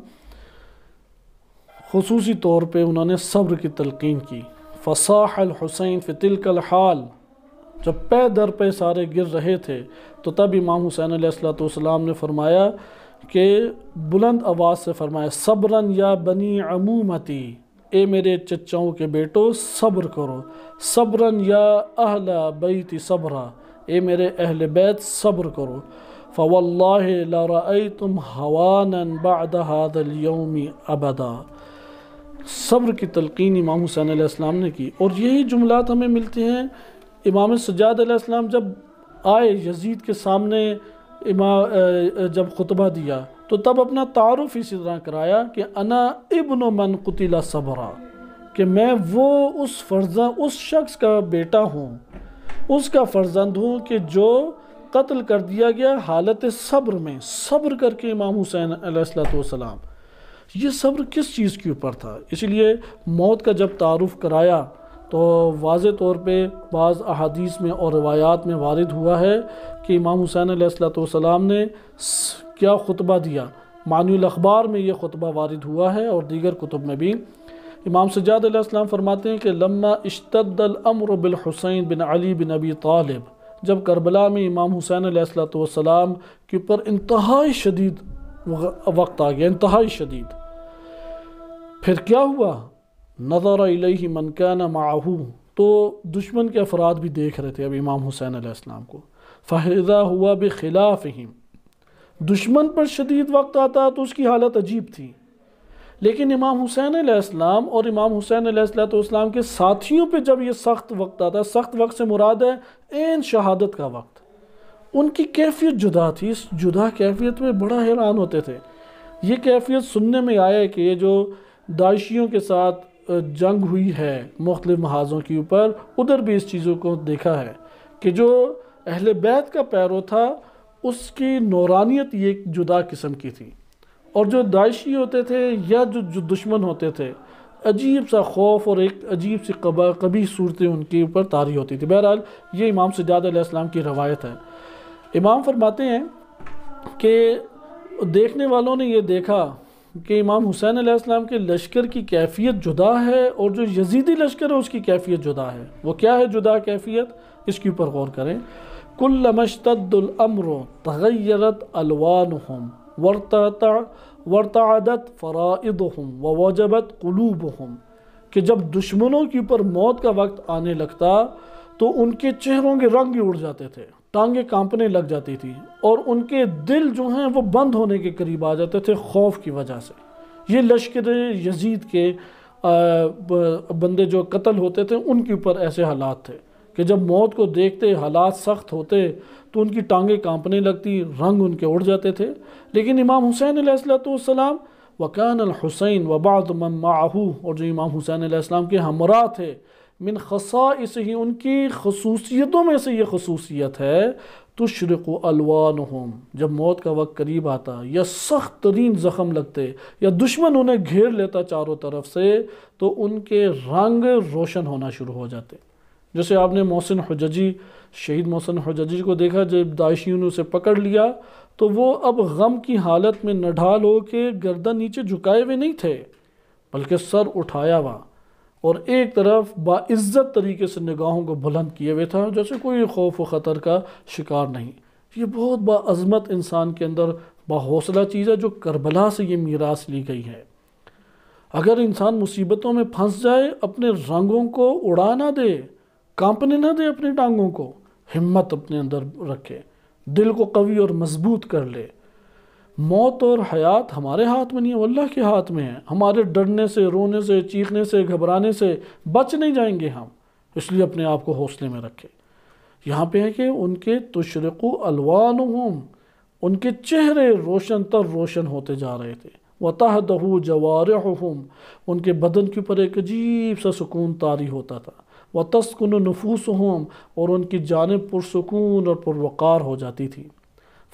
खसूस तौर पर उन्होंने सब्र की तलकिन की फसाहल हुसैन फ़ितिलकल हाल जब पे दर पे सारे गिर रहे थे तो तब इमाम हुसैन सलाम ने फरमाया कि बुलंद आवाज़ से फरमाया सब्रन या बनी अमूमती ए मेरे चचाओं के बेटो सब्र करो सब्रन या अहला बैती सबरा ए मेरे अहल बैत सब्र करो फ़वल्लाह अबदा सब्र की तलकिन इमाम हुसैन आसमाम ने की और यही जुमलात हमें मिलते हैं इमाम सजाद आसमाम जब आए यजीद के सामने इमा जब खुतबा दिया तो तब अपना तारफ़ इसी तरह कराया कि अना इबन मन कुतिला सबरा कि मैं वो उस फर्जा उस शख्स का बेटा हूँ उसका फर्जंद हूँ कि जो कत्ल कर दिया गया हालत सब्र में सब्र करके इमाम हुसैन सलाम ये सब्र किस चीज़ के ऊपर था इसलिए मौत का जब तारफ़ कराया तो वाज तौर पर बाज़ अहादीस में और रवायात में वारद हुआ है कि इमाम हुसैन सलाम ने क्या खुतबा दिया मानुल अखबार में ये खुतबा वारद हुआ है और दीगर कुतुब में भी इमाम सजाद फरमाते हैं कि लम्मा इश्तल अमर बिल Hussain bin Ali bin Abi Talib जब करबला में इमाम हुसैन सलाम के ऊपर इंतहाई शदीद वक्त आ गया इंतहाई शदीद फिर क्या हुआ नज़र इलही मनकान माहू तो दुश्मन के अफराद भी देख रहे थे अब इमाम हुसैन आसमाम को फ़ायदा हुआ बखिलाफ़ दुश्मन पर शदीद वक्त आता तो उसकी हालत अजीब थी लेकिन इमाम हुसैन आसमाम और इमाम हुसैन आसलाम के साथियों पे जब ये सख्त वक्त आता है सख्त वक्त से मुराद है एन शहादत का वक्त उनकी कैफियत जुदा थी इस जुदा कैफियत में बड़ा हैरान होते थे ये कैफियत सुनने में आया कि ये जो दाशियों के साथ जंग हुई है मुख्त महाजों के ऊपर उधर भी इस चीज़ों को देखा है कि जो अहल बैत का पैरों था उसकी नौरानियत ये जुदा किस्म की थी और जो दाइशी होते थे या जो जो दुश्मन होते थे अजीब सा खौफ और एक अजीब सी कबा कभी सूरतें उनके ऊपर तारी होती थी बहरहाल ये इमाम सजाद आसमाम की रवायत है इमाम फरमाते हैं कि देखने वालों ने यह देखा कि इमाम हुसैन आसमाम के लश्कर की कैफियत जुदा है और जो यजीदी लश्कर है उसकी कैफियत जुदा है वो क्या है जुदा कैफियत इसके ऊपर गौर करें कुल तगैरत अलवान हम वर्तादत फ़रादहम व वजबत कलूब हम कि जब दुश्मनों के ऊपर मौत का वक्त आने लगता तो उनके चेहरों के रंग ही उड़ जाते थे टांगे कांपने लग जाती थी और उनके दिल जो हैं वो बंद होने के करीब आ जाते थे खौफ की वजह से ये लश्कर यजीद के बंदे जो कत्ल होते थे उनके ऊपर ऐसे हालात थे कि जब मौत को देखते हालात सख्त होते तो उनकी टांगें कांपने लगती रंग उनके उड़ जाते थे लेकिन इमाम हुसैन सलाम वकान हुसैन वबाद माहू और जो इमाम हुसैन सलाम के हमरा थे मिन खसा इस ही उनकी खसूसियतों में से ये खसूसियत है तुशरक अलवान हम जब मौत का वक्त करीब आता या सख्त तरीन ज़ख़म लगते या दुश्मन उन्हें घेर लेता चारों तरफ से तो उनके रंग रोशन होना शुरू हो जाते जैसे आपने मोहसिन हजजी शहीद मोहसिन हजजी को देखा जब दाइशियों ने उसे पकड़ लिया तो वो अब गम की हालत में नढाल हो के गर्दन नीचे झुकाए हुए नहीं थे बल्कि सर उठाया हुआ और एक तरफ बाज़्ज़त तरीके से निगाहों को बुलंद किए हुए था जैसे कोई खौफ व ख़तर का शिकार नहीं ये बहुत बाज़मत इंसान के अंदर बाहौसला चीज़ है जो करबला से ये मीरास ली गई है अगर इंसान मुसीबतों में फंस जाए अपने रंगों को उड़ा ना दे कांपने ना दे अपनी टांगों को हिम्मत अपने अंदर रखे दिल को कवी और मजबूत कर ले मौत और हयात हमारे हाथ में नहीं है अल्लाह के हाथ में है हमारे डरने से रोने से चीखने से घबराने से बच नहीं जाएंगे हम इसलिए अपने आप को हौसले में रखें यहाँ पे है कि उनके तशरक़ अलवान उनके चेहरे रोशन तर रोशन होते जा रहे थे वतः दहू जवार उनके बदन के ऊपर एक अजीब सा सुकून तारी होता था व तस्कन नफूस होम और उनकी जानब पुरसकून और पुरवकार हो जाती थी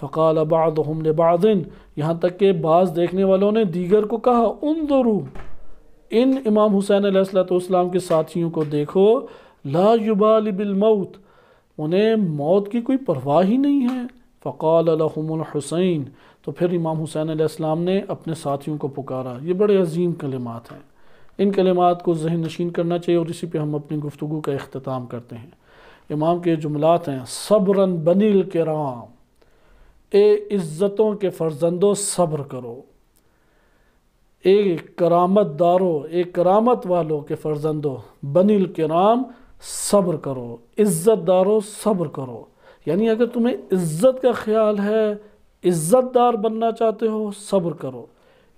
फ़काल बाद हम बादन यहाँ तक के बाज़ देखने वालों ने दीगर को कहा उन दरू इन इमाम हुसैन आसलाम के साथियों को देखो ला युबाल बिलमौत उन्हें मौत की कोई परवाह ही नहीं है फ़काल हुसैन तो फिर इमाम हुसैन ने अपने साथियों को पुकारा ये बड़े अजीम कलिमात हैं इन कलिमात को जहन नशीन करना चाहिए और इसी पे हम अपनी गुफ्तु का अख्ताम करते हैं इमाम के जुमलात हैं सब्रन बनिल कराम ए इज़्ज़तों के फर्जंदो सब्र करो ए करामत दारो ए करामत वालों के फर्जंदो बनिल कराम सब्र करो इज़्ज़त दारो सब्र करो यानी अगर तुम्हें इज़्ज़त का ख्याल है इज़्ज़तदार बनना चाहते हो सब्र करो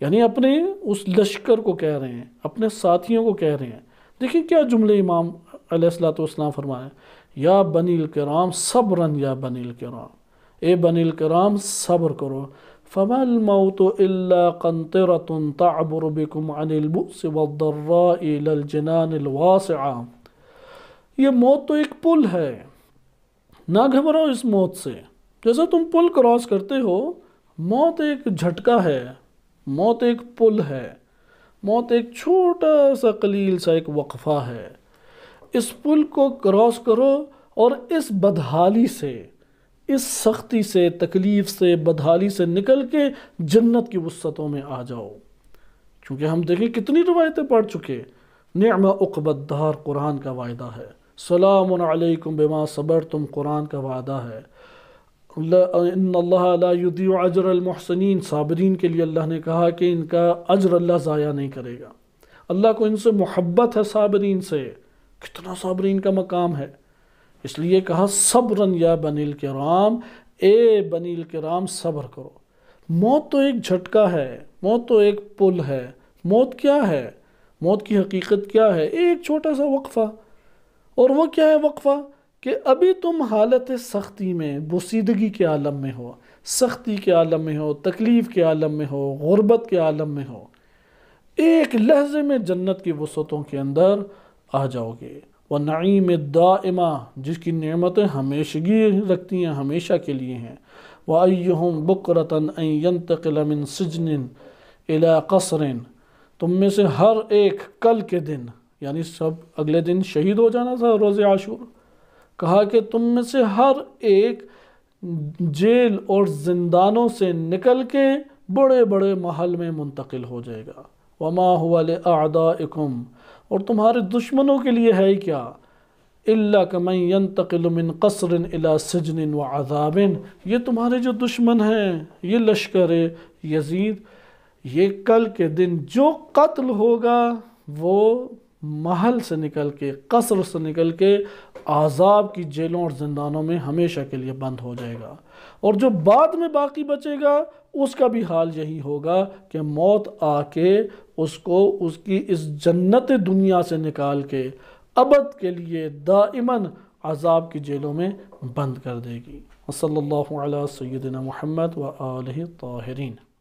यानी अपने उस लश्कर को कह रहे हैं अपने साथियों को कह रहे हैं देखिए क्या जुमले इमाम अलैहिस्सलाम फरमाए या बनील कराम सब्रन या बनील राम ए बनील कराम सब्र करो फमल मौत कंतरतन तबरबिकुम अनिलबुसवास ये मौत तो एक पुल है ना घबराओ इस मौत से जैसा तुम पुल क्रॉस करते हो मौत एक झटका है मौत एक पुल है मौत एक छोटा सा कलील सा एक वक्फ़ा है इस पुल को क्रॉस करो और इस बदहाली से इस सख्ती से तकलीफ़ से बदहाली से निकल के जन्नत की वसतों में आ जाओ क्योंकि हम देखें कितनी रवायतें पढ़ चुके नम उकबदार कुरान का वायदा है सलाम अलैकुम बिमा सबर तुम कुरान का वादा है अजर अलमहसनिन साबरीन के लिए अल्लाह ने कहा कि इनका अजर अल्लाह ज़ाया नहीं करेगा अल्लाह को इनसे मोहब्बत है साबरीन से कितना साबरीन का मकाम है इसलिए कहा सब्रन या बनील राम ए बनील के राम सब्र करो मौत तो एक झटका है मौत तो एक पुल है मौत क्या है मौत की हकीकत क्या है एक छोटा सा वक्फ़ा और वह क्या है वक्फ़ा कि अभी तुम हालत सख्ती में बोसीदगी के आलम में हो सख्ती के आलम में हो तकलीफ़ के आलम में हो गुरबत के आलम में हो एक लहजे में जन्नत की वसतों के अंदर आ जाओगे व नईम इमा जिसकी नियमतें हमेशगी रखती हैं हमेशा के लिए हैं व अयम बकरतन तकलमिन सजन अला कसरन तुम में से हर एक कल के दिन यानी सब अगले दिन शहीद हो जाना था रोज़ आशूर कहा कि तुम में से हर एक जेल और जिंदानों से निकल के बड़े बड़े महल में मुंतकिल हो जाएगा वमा हुआ इकुम और तुम्हारे दुश्मनों के लिए है क्या इल्ला कमैन तकिलमिन कसरन अला सजन व अजाबिन ये तुम्हारे जो दुश्मन हैं ये लश्कर यजीद ये कल के दिन जो कत्ल होगा वो महल से निकल के कसर से निकल के आज़ाब की जेलों और ज़िंदानों में हमेशा के लिए बंद हो जाएगा और जो बाद में बाकी बचेगा उसका भी हाल यही होगा कि मौत आके उसको उसकी इस जन्नत दुनिया से निकाल के अबद के लिए दाइमन आज़ाब की जेलों में बंद कर देगी सल्ला सैदना महमद व आल ताहरीन